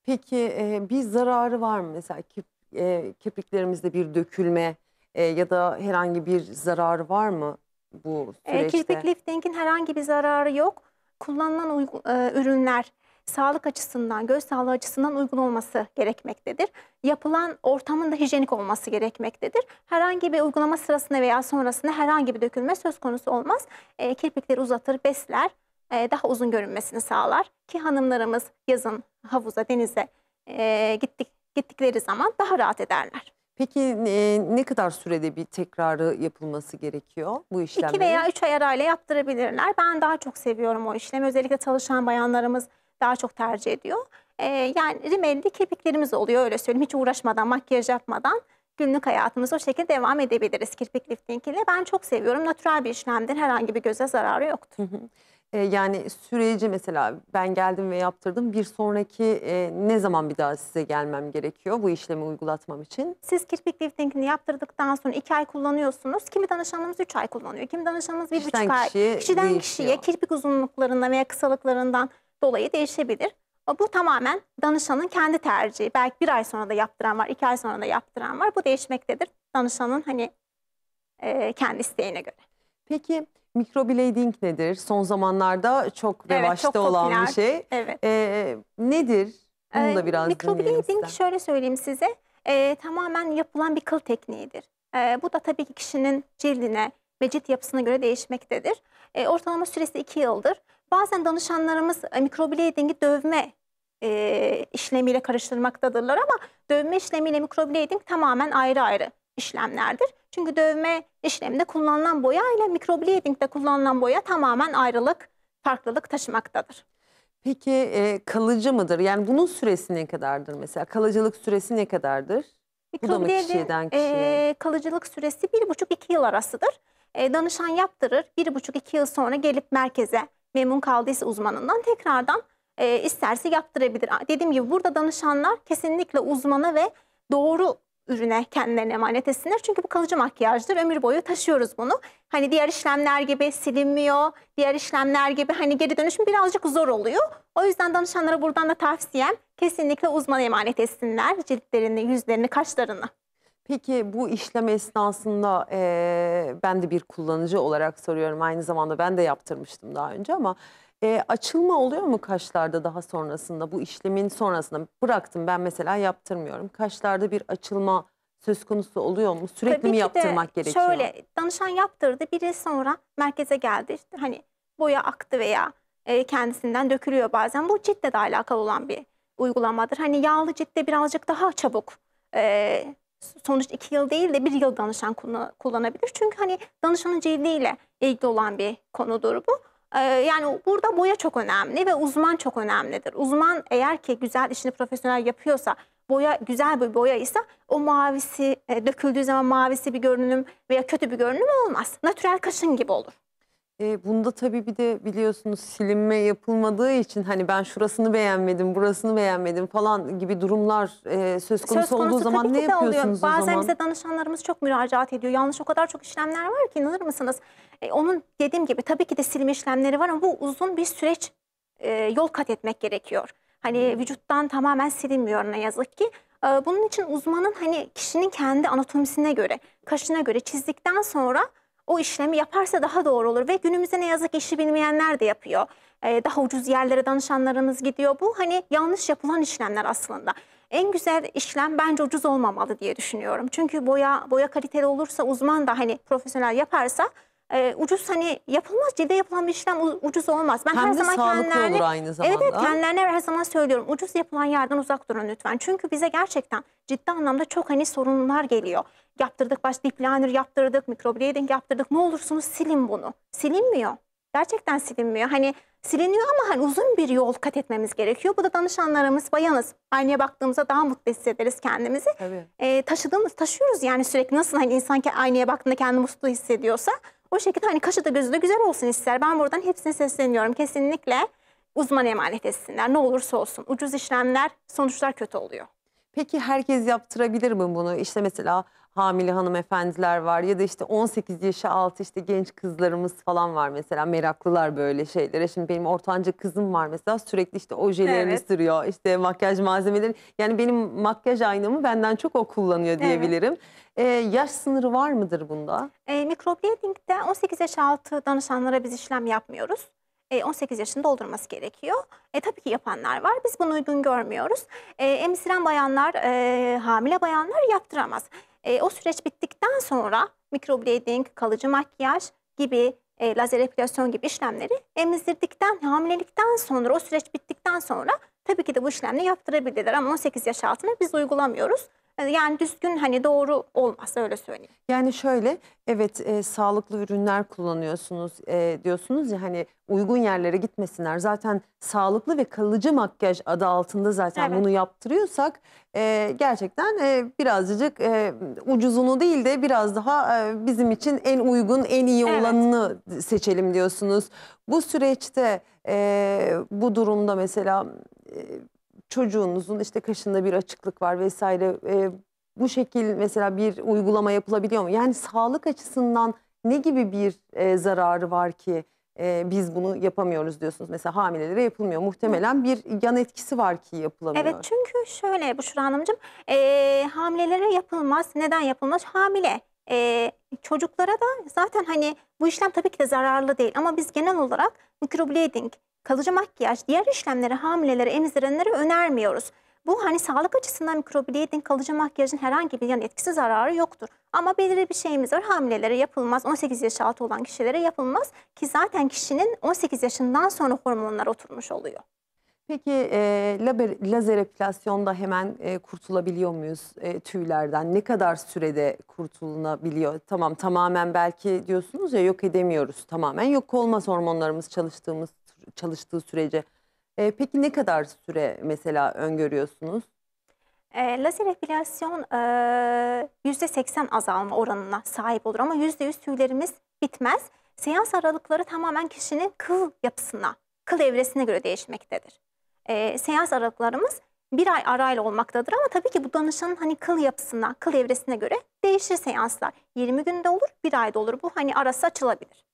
Peki e, bir zararı var mı? Mesela kirp, e, kirpiklerimizde bir dökülme, e, ya da herhangi bir zararı var mı bu e, süreçte? E, kirpik liftingin herhangi bir zararı yok. Kullanılan e, ürünler sağlık açısından, göz sağlığı açısından uygun olması gerekmektedir. Yapılan ortamın da hijyenik olması gerekmektedir. Herhangi bir uygulama sırasında veya sonrasında herhangi bir dökülme söz konusu olmaz. E, kirpikleri uzatır, besler, e, daha uzun görünmesini sağlar. Ki hanımlarımız yazın havuza, denize e, gittik gittikleri zaman daha rahat ederler. Peki e, ne kadar sürede bir tekrarı yapılması gerekiyor bu işlemlerin? İki veya üç ay arayla yaptırabilirler. Ben daha çok seviyorum o işlemi. Özellikle çalışan bayanlarımız daha çok tercih ediyor. E, yani rimelli kirpiklerimiz oluyor öyle söyleyeyim. Hiç uğraşmadan, makyaj yapmadan günlük hayatımıza o şekilde devam edebiliriz kirpik lifting ile. Ben çok seviyorum. Natürel bir işlemdir. Herhangi bir göze zararı yoktur. E, yani süreci mesela ben geldim ve yaptırdım. Bir sonraki e, ne zaman bir daha size gelmem gerekiyor bu işlemi uygulatmam için? Siz kirpik liftingini yaptırdıktan sonra iki ay kullanıyorsunuz. Kimi danışanımız üç ay kullanıyor. Kimi danışanımız bir Kişiden buçuk ay. kişiye Kişiden değişiyor. kişiye kirpik uzunluklarından veya kısalıklarından dolayı değişebilir. Bu tamamen danışanın kendi tercihi. Belki bir ay sonra da yaptıran var, iki ay sonra da yaptıran var. Bu değişmektedir. Danışanın hani e, kendi isteğine göre. Peki Mikroblading nedir? Son zamanlarda çok revaçta evet, çok olan bir şey. Evet. Ee, nedir? Bunu ee, da biraz ee, Mikroblading şöyle söyleyeyim size. E, tamamen yapılan bir kıl tekniğidir. E, bu da tabii ki kişinin cildine ve cilt yapısına göre değişmektedir. E, ortalama süresi 2 yıldır. Bazen danışanlarımız e, mikroblading'i dövme e, işlemiyle karıştırmaktadırlar ama dövme işlemiyle mikroblading tamamen ayrı ayrı işlemlerdir. Çünkü dövme işleminde kullanılan boya ile mikrobleeding'de kullanılan boya tamamen ayrılık, farklılık taşımaktadır. Peki e, kalıcı mıdır? Yani bunun süresi ne kadardır mesela? Kalıcılık süresi ne kadardır? Mikrobleeding e, kalıcılık süresi 1,5-2 yıl arasıdır. E, danışan yaptırır, 1,5-2 yıl sonra gelip merkeze memnun kaldıysa uzmanından tekrardan e, isterse yaptırabilir. Dediğim gibi burada danışanlar kesinlikle uzmana ve doğru ürüne kendilerine emanet etsinler. Çünkü bu kalıcı makyajdır. Ömür boyu taşıyoruz bunu. Hani diğer işlemler gibi silinmiyor. Diğer işlemler gibi hani geri dönüşüm birazcık zor oluyor. O yüzden danışanlara buradan da tavsiyem kesinlikle uzmana emanet etsinler ciltlerini, yüzlerini, kaşlarını. Peki bu işlem esnasında e, ben de bir kullanıcı olarak soruyorum. Aynı zamanda ben de yaptırmıştım daha önce ama e, açılma oluyor mu kaşlarda daha sonrasında bu işlemin sonrasında? Bıraktım ben mesela yaptırmıyorum. Kaşlarda bir açılma söz konusu oluyor mu? Sürekli Tabii mi yaptırmak gerekiyor? Şöyle danışan yaptırdı biri sonra merkeze geldi işte hani boya aktı veya e, kendisinden dökülüyor bazen. Bu ciltle de alakalı olan bir uygulamadır. Hani yağlı ciltte birazcık daha çabuk e, sonuç iki yıl değil de bir yıl danışan kullanabilir. Çünkü hani danışanın cildiyle ilgili olan bir konudur bu yani burada boya çok önemli ve uzman çok önemlidir. Uzman eğer ki güzel işini profesyonel yapıyorsa boya güzel bir boya ise o mavisi döküldüğü zaman mavisi bir görünüm veya kötü bir görünüm olmaz. Natürel kaşın gibi olur. E, bunda tabii bir de biliyorsunuz silinme yapılmadığı için hani ben şurasını beğenmedim, burasını beğenmedim falan gibi durumlar e, söz konusu, söz konusu olduğu zaman ne yapıyorsunuz oluyor. Bazen o zaman? bize danışanlarımız çok müracaat ediyor. Yanlış o kadar çok işlemler var ki inanır mısınız? E, onun dediğim gibi tabii ki de silme işlemleri var ama bu uzun bir süreç e, yol kat etmek gerekiyor. Hani hmm. vücuttan tamamen silinmiyor ne yazık ki. E, bunun için uzmanın hani kişinin kendi anatomisine göre, kaşına göre çizdikten sonra o işlemi yaparsa daha doğru olur ve günümüzde ne yazık ki işi bilmeyenler de yapıyor. Ee, daha ucuz yerlere danışanlarımız gidiyor. Bu hani yanlış yapılan işlemler aslında. En güzel işlem bence ucuz olmamalı diye düşünüyorum. Çünkü boya boya kaliteli olursa uzman da hani profesyonel yaparsa e, ucuz hani yapılmaz cilde yapılan bir işlem ucuz olmaz. Ben Hem her de zaman kendilerine, olur aynı zamanda. Evet kendilerine her zaman söylüyorum ucuz yapılan yerden uzak durun lütfen. Çünkü bize gerçekten ciddi anlamda çok hani sorunlar geliyor yaptırdık, baş deep learner yaptırdık, microblading yaptırdık. Ne olursunuz silin bunu. Silinmiyor. Gerçekten silinmiyor. Hani siliniyor ama hani uzun bir yol kat etmemiz gerekiyor. Bu da danışanlarımız bayanız. Aynaya baktığımızda daha mutlu hissederiz kendimizi. Tabii. Ee, taşıdığımız, taşıyoruz yani sürekli nasıl hani insan aynaya baktığında kendini mutlu hissediyorsa o şekilde hani kaşı da gözü de güzel olsun ister. Ben buradan hepsine sesleniyorum. Kesinlikle uzman emanet etsinler. Ne olursa olsun. Ucuz işlemler sonuçlar kötü oluyor. Peki herkes yaptırabilir mi bunu? İşte mesela hamile hanımefendiler var ya da işte 18 yaşı altı işte genç kızlarımız falan var mesela meraklılar böyle şeylere. Şimdi benim ortanca kızım var mesela sürekli işte ojelerini evet. sürüyor işte makyaj malzemeleri. Yani benim makyaj aynamı benden çok o kullanıyor diyebilirim. Evet. Ee, yaş sınırı var mıdır bunda? E, ee, microblading'de 18 yaş altı danışanlara biz işlem yapmıyoruz. 18 e, yaşını doldurması gerekiyor. E, tabii ki yapanlar var. Biz bunu uygun görmüyoruz. E, emziren bayanlar, e, hamile bayanlar yaptıramaz. E, o süreç bittikten sonra mikroblading, kalıcı makyaj gibi e, lazer epilasyon gibi işlemleri emzirdikten, hamilelikten sonra o süreç bittikten sonra tabii ki de bu işlemle yaptırabilirler ama 18 yaş altına biz uygulamıyoruz. Ee, yani düzgün hani doğru olmaz öyle söyleyeyim. Yani şöyle evet e, sağlıklı ürünler kullanıyorsunuz e, diyorsunuz ya hani uygun yerlere gitmesinler. Zaten sağlıklı ve kalıcı makyaj adı altında zaten Evet. bunu yaptırıyorsak e, gerçekten e, birazcık e, ucuzunu değil de biraz daha e, bizim için en uygun en iyi Evet. olanını seçelim diyorsunuz. Bu süreçte e, bu durumda mesela e, çocuğunuzun işte kaşında bir açıklık var vesaire e, bu şekil mesela bir uygulama yapılabiliyor mu? Yani sağlık açısından ne gibi bir e, zararı var ki e, biz bunu yapamıyoruz diyorsunuz. Mesela hamilelere yapılmıyor. Muhtemelen bir yan etkisi var ki yapılamıyor. Evet çünkü şöyle Büşra Hanımcığım e, hamilelere yapılmaz. Neden yapılmaz? Hamile e, çocuklara da zaten hani bu işlem tabii ki de zararlı değil ama biz genel olarak microblading kalıcı makyaj, diğer işlemleri hamilelere, emzirenlere önermiyoruz. Bu hani sağlık açısından mikrobiliyetin kalıcı makyajın herhangi bir yan etkisi zararı yoktur. Ama belirli bir şeyimiz var. Hamilelere yapılmaz. 18 yaş altı olan kişilere yapılmaz ki zaten kişinin 18 yaşından sonra hormonlar oturmuş oluyor. Peki e, laber, lazer epilasyonda hemen e, kurtulabiliyor muyuz e, tüylerden? Ne kadar sürede kurtulunabiliyor? Tamam tamamen belki diyorsunuz ya yok edemiyoruz. Tamamen yok olmaz hormonlarımız çalıştığımız çalıştığı sürece. E, peki ne kadar süre mesela öngörüyorsunuz? E, lazer epilasyon e, %80 azalma oranına sahip olur ama %100 tüylerimiz bitmez. Seans aralıkları tamamen kişinin kıl yapısına, kıl evresine göre değişmektedir. E, seans aralıklarımız bir ay arayla olmaktadır ama tabii ki bu danışanın hani kıl yapısına, kıl evresine göre değişir seanslar. 20 günde olur, bir ayda olur. Bu hani arası açılabilir.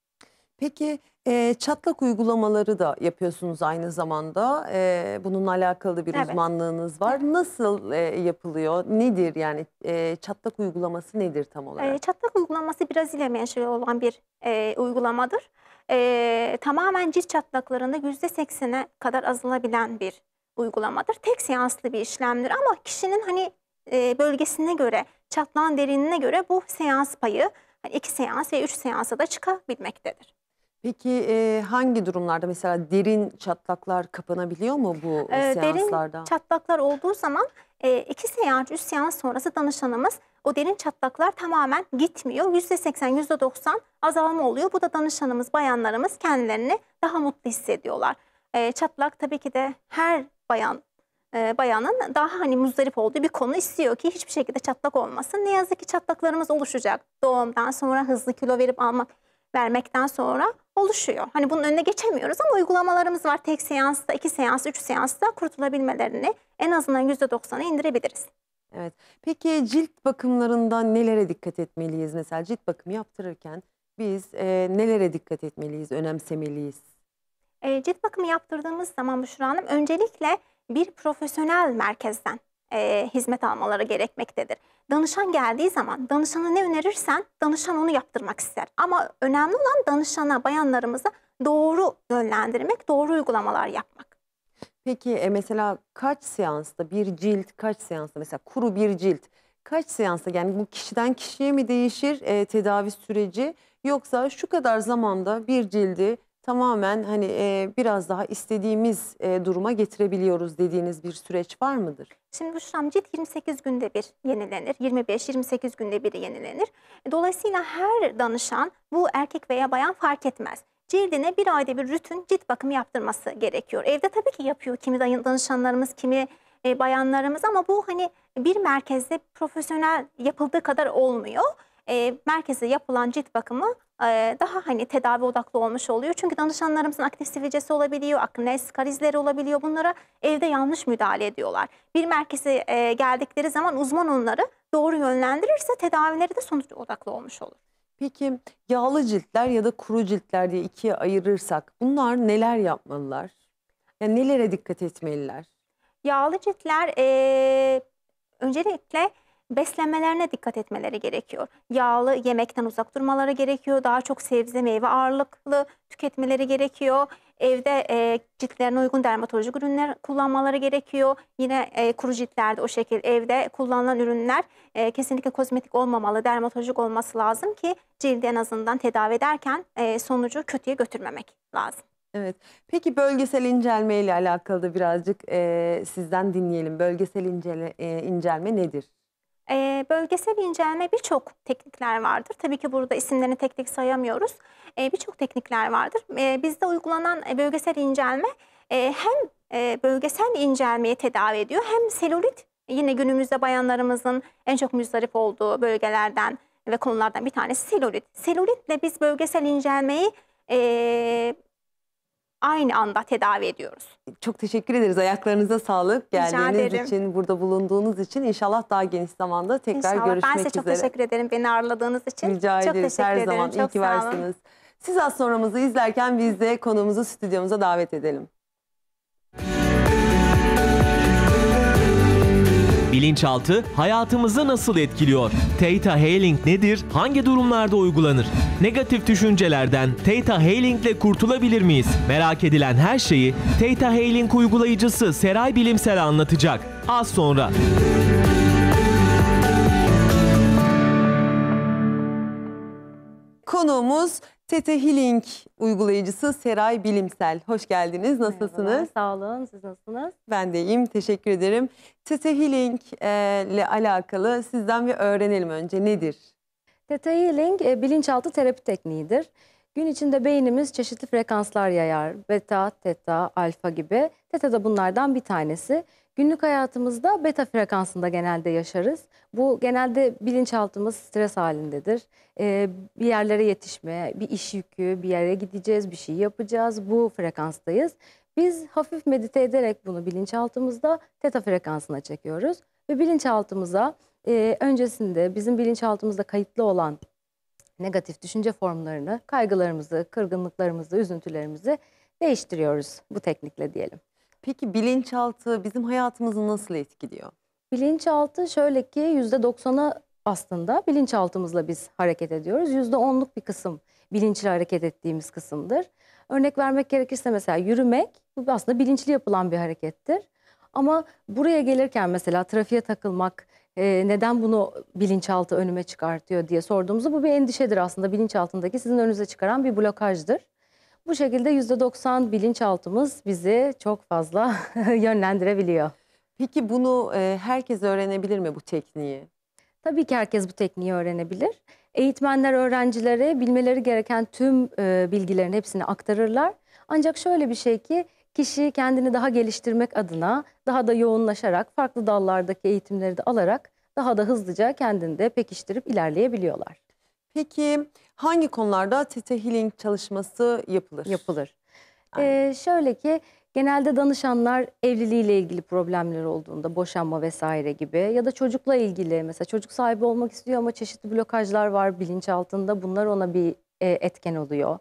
Peki e, çatlak uygulamaları da yapıyorsunuz aynı zamanda. E, bununla alakalı bir evet. uzmanlığınız var. Evet. Nasıl e, yapılıyor? Nedir yani e, çatlak uygulaması nedir tam olarak? E, çatlak uygulaması Brezilya menşeli olan bir e, uygulamadır. E, tamamen cilt çatlaklarında %80'e kadar azalabilen bir uygulamadır. Tek seanslı bir işlemdir ama kişinin hani e, bölgesine göre, çatlağın derinliğine göre bu seans payı hani iki seans ve üç seansa da çıkabilmektedir. Peki e, hangi durumlarda mesela derin çatlaklar kapanabiliyor mu bu e, seanslarda? Derin çatlaklar olduğu zaman e, iki seans, üç seans sonrası danışanımız o derin çatlaklar tamamen gitmiyor. yüzde %80, %90 azalma oluyor. Bu da danışanımız, bayanlarımız kendilerini daha mutlu hissediyorlar. E, çatlak tabii ki de her bayan bayanın daha hani muzdarip olduğu bir konu istiyor ki hiçbir şekilde çatlak olmasın. Ne yazık ki çatlaklarımız oluşacak. Doğumdan sonra hızlı kilo verip almak vermekten sonra oluşuyor. Hani bunun önüne geçemiyoruz ama uygulamalarımız var. Tek seansta, iki seans, üç seansta kurtulabilmelerini en azından yüzde doksanı indirebiliriz. Evet. Peki cilt bakımlarından nelere dikkat etmeliyiz? Mesela cilt bakımı yaptırırken biz e, nelere dikkat etmeliyiz, önemsemeliyiz? E, cilt bakımı yaptırdığımız zaman Büşra Hanım öncelikle bir profesyonel merkezden e, hizmet almaları gerekmektedir. Danışan geldiği zaman danışana ne önerirsen danışan onu yaptırmak ister. Ama önemli olan danışana, bayanlarımıza doğru yönlendirmek, doğru uygulamalar yapmak. Peki e, mesela kaç seansta bir cilt, kaç seansta mesela kuru bir cilt kaç seansta yani bu kişiden kişiye mi değişir e, tedavi süreci yoksa şu kadar zamanda bir cildi tamamen hani e, biraz daha istediğimiz e, duruma getirebiliyoruz dediğiniz bir süreç var mıdır? Şimdi Büşra'm cilt 28 günde bir yenilenir. 25-28 günde bir yenilenir. Dolayısıyla her danışan bu erkek veya bayan fark etmez cildine bir ayda bir rutin cilt bakımı yaptırması gerekiyor. Evde tabii ki yapıyor kimi danışanlarımız, kimi bayanlarımız ama bu hani bir merkezde profesyonel yapıldığı kadar olmuyor. merkezde yapılan cilt bakımı daha hani tedavi odaklı olmuş oluyor. Çünkü danışanlarımızın aktif sivilcesi olabiliyor, akne karizleri olabiliyor. Bunlara evde yanlış müdahale ediyorlar. Bir merkeze geldikleri zaman uzman onları doğru yönlendirirse tedavileri de sonuç odaklı olmuş olur. Peki yağlı ciltler ya da kuru ciltler diye ikiye ayırırsak bunlar neler yapmalılar? Yani nelere dikkat etmeliler? Yağlı ciltler e, öncelikle beslenmelerine dikkat etmeleri gerekiyor. Yağlı yemekten uzak durmaları gerekiyor. Daha çok sebze meyve ağırlıklı tüketmeleri gerekiyor. Evde e, ciltlerine uygun dermatolojik ürünler kullanmaları gerekiyor. Yine e, kuru ciltlerde o şekilde evde kullanılan ürünler e, kesinlikle kozmetik olmamalı, dermatolojik olması lazım ki cildi en azından tedavi ederken e, sonucu kötüye götürmemek lazım. Evet. Peki bölgesel incelme ile alakalı da birazcık e, sizden dinleyelim. Bölgesel incele, e, incelme nedir? E, bölgesel inceleme birçok teknikler vardır. Tabii ki burada isimlerini tek tek sayamıyoruz. E, birçok teknikler vardır. E, bizde uygulanan bölgesel incelme e, hem e, bölgesel incelmeyi tedavi ediyor hem selülit yine günümüzde bayanlarımızın en çok müzdarip olduğu bölgelerden ve konulardan bir tanesi selülit. Selülitle biz bölgesel incelmeyi e, aynı anda tedavi ediyoruz. Çok teşekkür ederiz. Ayaklarınıza sağlık. Geldiğiniz için, burada bulunduğunuz için inşallah daha geniş zamanda tekrar inşallah. görüşmek üzere. Ben size üzere. çok teşekkür ederim beni ağırladığınız için. Rica çok ederiz. Teşekkür Her ederim. zaman çok iyi ki varsınız. Siz az sonramızı izlerken biz de konuğumuzu stüdyomuza davet edelim. Bilinçaltı hayatımızı nasıl etkiliyor? Theta Healing nedir? Hangi durumlarda uygulanır? Negatif düşüncelerden Theta Healing ile kurtulabilir miyiz? Merak edilen her şeyi Theta Healing uygulayıcısı Seray Bilimsel anlatacak. Az sonra. Konuğumuz Tete Healing uygulayıcısı Seray Bilimsel. Hoş geldiniz. Nasılsınız? Merhabalar, sağ olun. Siz nasılsınız? Ben de iyiyim. Teşekkür ederim. Tete Healing e, ile alakalı sizden bir öğrenelim önce. Nedir? Tete Healing e, bilinçaltı terapi tekniğidir. Gün içinde beynimiz çeşitli frekanslar yayar. Beta, teta, alfa gibi. Teta da bunlardan bir tanesi. Günlük hayatımızda beta frekansında genelde yaşarız. Bu genelde bilinçaltımız stres halindedir. Ee, bir yerlere yetişme, bir iş yükü, bir yere gideceğiz, bir şey yapacağız. Bu frekanstayız. Biz hafif medite ederek bunu bilinçaltımızda teta frekansına çekiyoruz. Ve bilinçaltımıza e, öncesinde bizim bilinçaltımızda kayıtlı olan negatif düşünce formlarını, kaygılarımızı, kırgınlıklarımızı, üzüntülerimizi değiştiriyoruz bu teknikle diyelim. Peki bilinçaltı bizim hayatımızı nasıl etkiliyor? Bilinçaltı şöyle ki %90'a aslında bilinçaltımızla biz hareket ediyoruz. %10'luk bir kısım bilinçli hareket ettiğimiz kısımdır. Örnek vermek gerekirse mesela yürümek bu aslında bilinçli yapılan bir harekettir. Ama buraya gelirken mesela trafiğe takılmak e, neden bunu bilinçaltı önüme çıkartıyor diye sorduğumuzda bu bir endişedir aslında bilinçaltındaki sizin önünüze çıkaran bir blokajdır. Bu şekilde %90 bilinçaltımız bizi çok fazla *laughs* yönlendirebiliyor. Peki bunu e, herkes öğrenebilir mi bu tekniği? Tabii ki herkes bu tekniği öğrenebilir. Eğitmenler öğrencilere bilmeleri gereken tüm e, bilgilerin hepsini aktarırlar. Ancak şöyle bir şey ki kişi kendini daha geliştirmek adına daha da yoğunlaşarak farklı dallardaki eğitimleri de alarak daha da hızlıca kendini de pekiştirip ilerleyebiliyorlar. Peki hangi konularda Tete Healing çalışması yapılır? Yapılır. Ee, şöyle ki genelde danışanlar evliliğiyle ilgili problemler olduğunda boşanma vesaire gibi ya da çocukla ilgili mesela çocuk sahibi olmak istiyor ama çeşitli blokajlar var bilinç altında bunlar ona bir e, etken oluyor.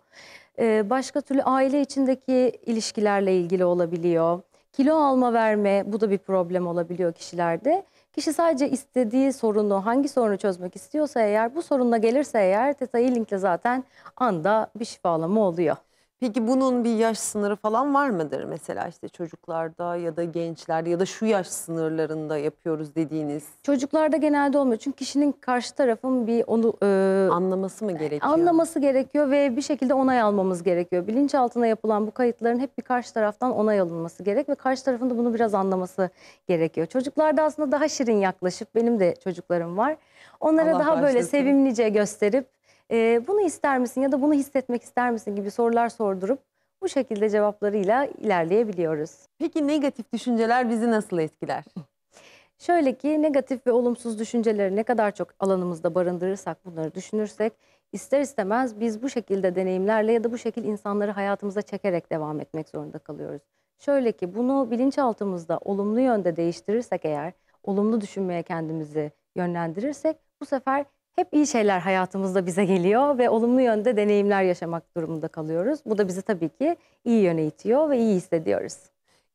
Ee, başka türlü aile içindeki ilişkilerle ilgili olabiliyor. Kilo alma verme bu da bir problem olabiliyor kişilerde. Kişi sadece istediği sorunu, hangi sorunu çözmek istiyorsa eğer, bu sorunla gelirse eğer, Teta Healing'le zaten anda bir şifalama oluyor. Peki bunun bir yaş sınırı falan var mıdır? Mesela işte çocuklarda ya da gençlerde ya da şu yaş sınırlarında yapıyoruz dediğiniz. Çocuklarda genelde olmuyor. Çünkü kişinin karşı tarafın bir onu e, Anlaması mı gerekiyor? anlaması gerekiyor ve bir şekilde onay almamız gerekiyor. Bilinçaltına yapılan bu kayıtların hep bir karşı taraftan onay alınması gerek ve karşı tarafın da bunu biraz anlaması gerekiyor. Çocuklarda aslında daha şirin yaklaşıp benim de çocuklarım var. Onlara Allah daha böyle sevimlice gösterip e, bunu ister misin ya da bunu hissetmek ister misin gibi sorular sordurup bu şekilde cevaplarıyla ilerleyebiliyoruz. Peki negatif düşünceler bizi nasıl etkiler? *laughs* Şöyle ki negatif ve olumsuz düşünceleri ne kadar çok alanımızda barındırırsak bunları düşünürsek ister istemez biz bu şekilde deneyimlerle ya da bu şekil insanları hayatımıza çekerek devam etmek zorunda kalıyoruz. Şöyle ki bunu bilinçaltımızda olumlu yönde değiştirirsek eğer, olumlu düşünmeye kendimizi yönlendirirsek bu sefer hep iyi şeyler hayatımızda bize geliyor ve olumlu yönde deneyimler yaşamak durumunda kalıyoruz. Bu da bizi tabii ki iyi yöne itiyor ve iyi hissediyoruz.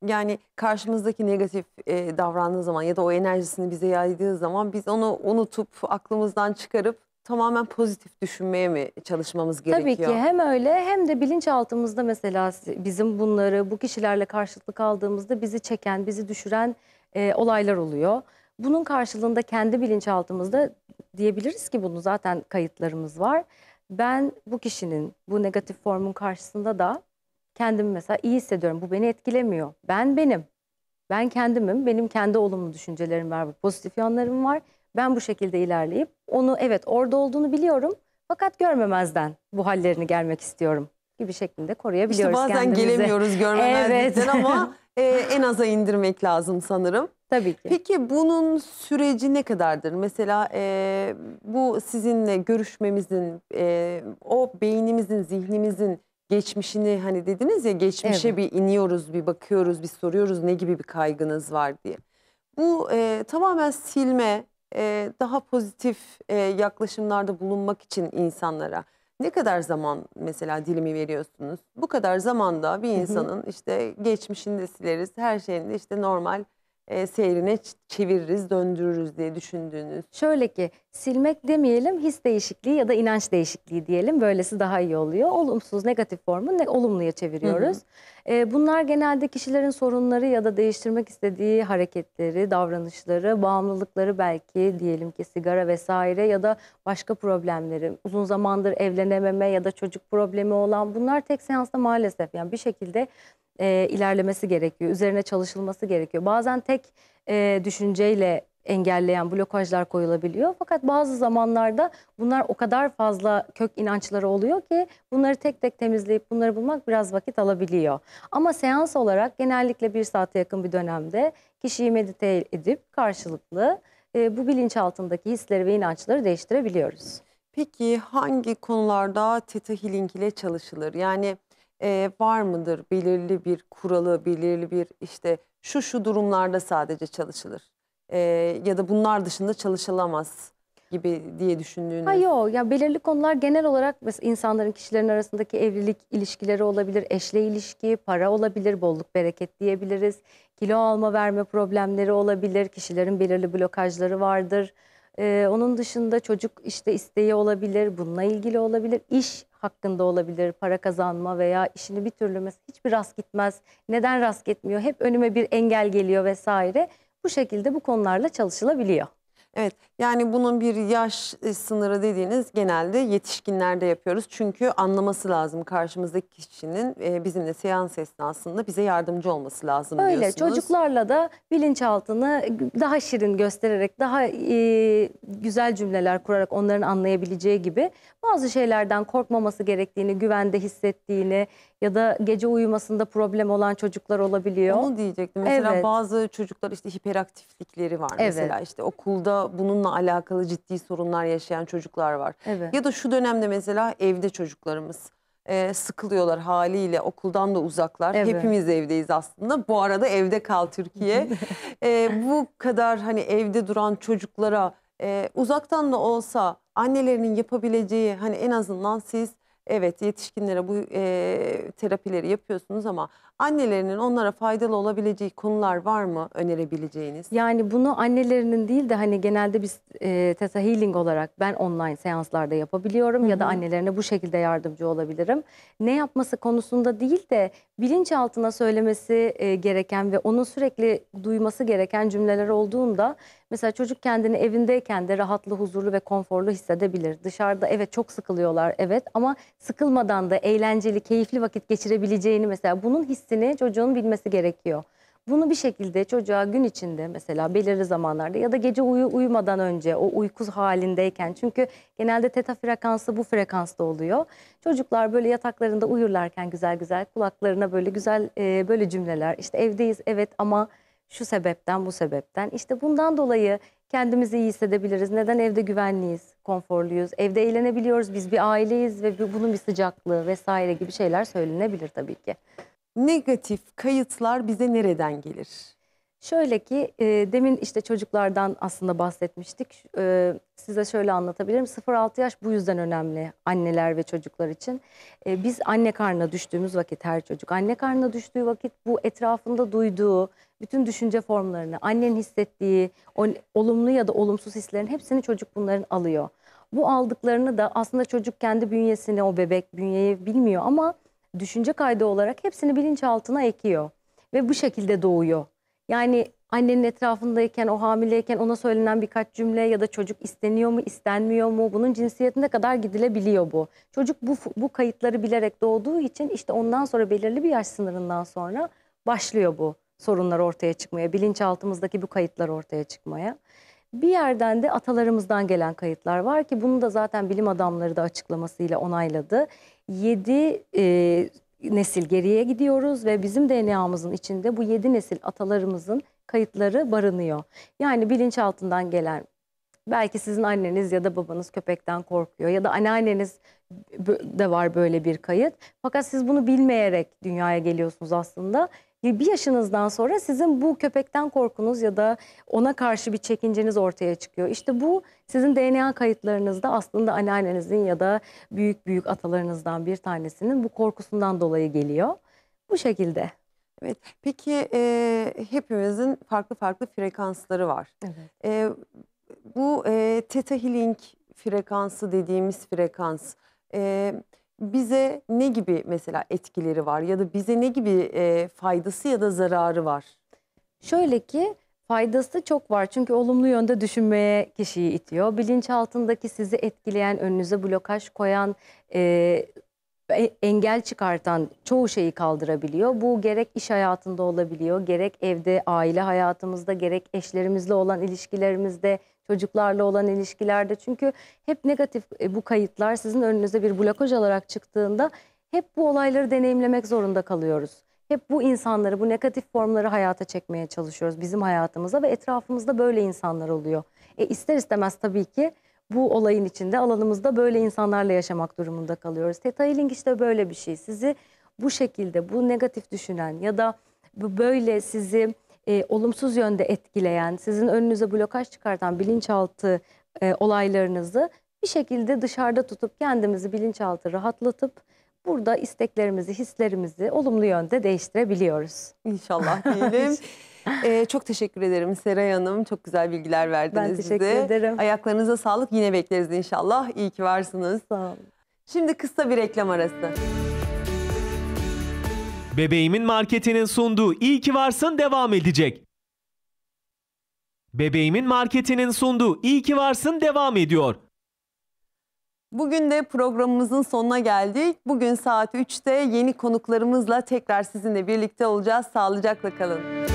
Yani karşımızdaki negatif e, davrandığı zaman ya da o enerjisini bize yaydığı zaman biz onu unutup aklımızdan çıkarıp tamamen pozitif düşünmeye mi çalışmamız gerekiyor? Tabii ki hem öyle hem de bilinçaltımızda mesela bizim bunları bu kişilerle karşılıklı kaldığımızda bizi çeken, bizi düşüren e, olaylar oluyor. Bunun karşılığında kendi bilinçaltımızda diyebiliriz ki bunu zaten kayıtlarımız var. Ben bu kişinin bu negatif formun karşısında da kendimi mesela iyi hissediyorum. Bu beni etkilemiyor. Ben benim. Ben kendimim. Benim kendi olumlu düşüncelerim var. Pozitif yanlarım var. Ben bu şekilde ilerleyip onu evet orada olduğunu biliyorum. Fakat görmemezden bu hallerini gelmek istiyorum gibi şeklinde koruyabiliyoruz işte bazen kendimizi. gelemiyoruz görmemezden evet. ama *laughs* e, en aza indirmek lazım sanırım. Tabii ki. Peki bunun süreci ne kadardır? Mesela e, bu sizinle görüşmemizin, e, o beynimizin, zihnimizin geçmişini hani dediniz ya geçmişe evet. bir iniyoruz, bir bakıyoruz, bir soruyoruz ne gibi bir kaygınız var diye. Bu e, tamamen silme, e, daha pozitif e, yaklaşımlarda bulunmak için insanlara. Ne kadar zaman mesela dilimi veriyorsunuz? Bu kadar zamanda bir insanın işte geçmişini de sileriz, her şeyini de işte normal e, seyrine çeviririz, döndürürüz diye düşündüğünüz? Şöyle ki silmek demeyelim his değişikliği ya da inanç değişikliği diyelim. Böylesi daha iyi oluyor. Olumsuz negatif formu ne, olumluya çeviriyoruz. Hı hı. E, bunlar genelde kişilerin sorunları ya da değiştirmek istediği hareketleri, davranışları, bağımlılıkları belki diyelim ki sigara vesaire ya da başka problemleri. Uzun zamandır evlenememe ya da çocuk problemi olan bunlar tek seansta maalesef yani bir şekilde e, ilerlemesi gerekiyor. Üzerine çalışılması gerekiyor. Bazen tek e, düşünceyle engelleyen blokajlar koyulabiliyor. Fakat bazı zamanlarda bunlar o kadar fazla kök inançları oluyor ki bunları tek tek temizleyip bunları bulmak biraz vakit alabiliyor. Ama seans olarak genellikle bir saate yakın bir dönemde kişiyi medite edip karşılıklı e, bu bilinçaltındaki hisleri ve inançları değiştirebiliyoruz. Peki hangi konularda Theta Healing ile çalışılır? Yani e, var mıdır belirli bir kuralı, belirli bir işte şu şu durumlarda sadece çalışılır e, ya da bunlar dışında çalışılamaz gibi diye düşündüğünüz? Ha yok ya belirli konular genel olarak insanların kişilerin arasındaki evlilik ilişkileri olabilir, eşle ilişki, para olabilir, bolluk bereket diyebiliriz. Kilo alma verme problemleri olabilir, kişilerin belirli blokajları vardır. Ee, onun dışında çocuk işte isteği olabilir, bununla ilgili olabilir, iş hakkında olabilir, para kazanma veya işini bir türlü mesela hiçbir rast gitmez, neden rast gitmiyor, hep önüme bir engel geliyor vesaire. Bu şekilde bu konularla çalışılabiliyor. Evet yani bunun bir yaş e, sınırı dediğiniz genelde yetişkinlerde yapıyoruz. Çünkü anlaması lazım karşımızdaki kişinin e, bizimle seans esnasında bize yardımcı olması lazım Öyle, diyorsunuz. Öyle çocuklarla da bilinçaltını daha şirin göstererek daha e, güzel cümleler kurarak onların anlayabileceği gibi bazı şeylerden korkmaması gerektiğini, güvende hissettiğini ya da gece uyumasında problem olan çocuklar olabiliyor. Onu diyecektim. Mesela evet. bazı çocuklar işte hiperaktiflikleri var. Evet. Mesela işte okulda bununla alakalı ciddi sorunlar yaşayan çocuklar var. Evet. Ya da şu dönemde mesela evde çocuklarımız e, sıkılıyorlar haliyle okuldan da uzaklar. Evet. Hepimiz evdeyiz aslında. Bu arada evde kal Türkiye. *laughs* e, bu kadar hani evde duran çocuklara e, uzaktan da olsa annelerinin yapabileceği hani en azından siz Evet yetişkinlere bu e, terapileri yapıyorsunuz ama annelerinin onlara faydalı olabileceği konular var mı önerebileceğiniz? Yani bunu annelerinin değil de hani genelde biz e, Teta Healing olarak ben online seanslarda yapabiliyorum Hı -hı. ya da annelerine bu şekilde yardımcı olabilirim. Ne yapması konusunda değil de bilinçaltına söylemesi e, gereken ve onun sürekli duyması gereken cümleler olduğunda Mesela çocuk kendini evindeyken de rahatlı, huzurlu ve konforlu hissedebilir. Dışarıda evet çok sıkılıyorlar evet ama sıkılmadan da eğlenceli, keyifli vakit geçirebileceğini mesela bunun hissini çocuğun bilmesi gerekiyor. Bunu bir şekilde çocuğa gün içinde mesela belirli zamanlarda ya da gece uyu uyumadan önce o uykuz halindeyken çünkü genelde teta frekansı bu frekansta oluyor. Çocuklar böyle yataklarında uyurlarken güzel güzel kulaklarına böyle güzel e, böyle cümleler işte evdeyiz evet ama şu sebepten bu sebepten işte bundan dolayı kendimizi iyi hissedebiliriz. Neden evde güvenliyiz, konforluyuz, evde eğlenebiliyoruz, biz bir aileyiz ve bunun bir sıcaklığı vesaire gibi şeyler söylenebilir tabii ki. Negatif kayıtlar bize nereden gelir? Şöyle ki e, demin işte çocuklardan aslında bahsetmiştik. E, size şöyle anlatabilirim. 0-6 yaş bu yüzden önemli anneler ve çocuklar için. E, biz anne karnına düştüğümüz vakit her çocuk anne karnına düştüğü vakit bu etrafında duyduğu bütün düşünce formlarını, annenin hissettiği olumlu ya da olumsuz hislerin hepsini çocuk bunların alıyor. Bu aldıklarını da aslında çocuk kendi bünyesini, o bebek bünyeyi bilmiyor ama düşünce kaydı olarak hepsini bilinçaltına ekiyor. Ve bu şekilde doğuyor. Yani annenin etrafındayken, o hamileyken ona söylenen birkaç cümle ya da çocuk isteniyor mu, istenmiyor mu, bunun cinsiyetine kadar gidilebiliyor bu. Çocuk bu, bu kayıtları bilerek doğduğu için işte ondan sonra belirli bir yaş sınırından sonra başlıyor bu sorunlar ortaya çıkmaya, bilinçaltımızdaki bu kayıtlar ortaya çıkmaya. Bir yerden de atalarımızdan gelen kayıtlar var ki bunu da zaten bilim adamları da açıklamasıyla onayladı. 7 e, nesil geriye gidiyoruz ve bizim DNA'mızın içinde bu 7 nesil atalarımızın kayıtları barınıyor. Yani bilinçaltından gelen belki sizin anneniz ya da babanız köpekten korkuyor ya da anneanneniz de var böyle bir kayıt. Fakat siz bunu bilmeyerek dünyaya geliyorsunuz aslında bir yaşınızdan sonra sizin bu köpekten korkunuz ya da ona karşı bir çekinceniz ortaya çıkıyor. İşte bu sizin DNA kayıtlarınızda aslında anneannenizin ya da büyük büyük atalarınızdan bir tanesinin bu korkusundan dolayı geliyor. Bu şekilde. Evet. Peki e, hepimizin farklı farklı frekansları var. Evet. E, bu e, teta healing frekansı dediğimiz frekans. E, bize ne gibi mesela etkileri var ya da bize ne gibi e, faydası ya da zararı var? Şöyle ki faydası çok var çünkü olumlu yönde düşünmeye kişiyi itiyor. Bilinçaltındaki sizi etkileyen, önünüze blokaj koyan, e, e, engel çıkartan çoğu şeyi kaldırabiliyor. Bu gerek iş hayatında olabiliyor, gerek evde, aile hayatımızda, gerek eşlerimizle olan ilişkilerimizde, çocuklarla olan ilişkilerde. Çünkü hep negatif e, bu kayıtlar sizin önünüze bir blokaj olarak çıktığında hep bu olayları deneyimlemek zorunda kalıyoruz. Hep bu insanları, bu negatif formları hayata çekmeye çalışıyoruz bizim hayatımıza ve etrafımızda böyle insanlar oluyor. E ister istemez tabii ki bu olayın içinde alanımızda böyle insanlarla yaşamak durumunda kalıyoruz. Theta Healing işte böyle bir şey. Sizi bu şekilde, bu negatif düşünen ya da böyle sizi e, olumsuz yönde etkileyen, sizin önünüze blokaj çıkartan bilinçaltı e, olaylarınızı bir şekilde dışarıda tutup kendimizi bilinçaltı rahatlatıp burada isteklerimizi, hislerimizi olumlu yönde değiştirebiliyoruz. İnşallah *laughs* diyelim. ee, çok teşekkür ederim Seray Hanım. Çok güzel bilgiler verdiniz Ben teşekkür bize. ederim. Ayaklarınıza sağlık. Yine bekleriz inşallah. İyi ki varsınız. Sağ olun. Şimdi kısa bir reklam arası. Bebeğimin marketinin sunduğu İyi ki varsın devam edecek. Bebeğimin marketinin sunduğu İyi ki varsın devam ediyor. Bugün de programımızın sonuna geldik. Bugün saat 3'te yeni konuklarımızla tekrar sizinle birlikte olacağız. Sağlıcakla kalın.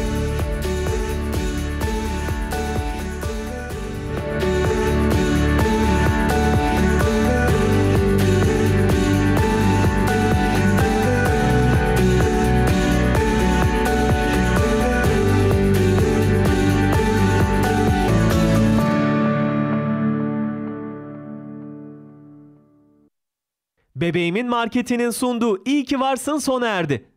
Bebeğimin marketinin sunduğu iyi ki varsın sona erdi.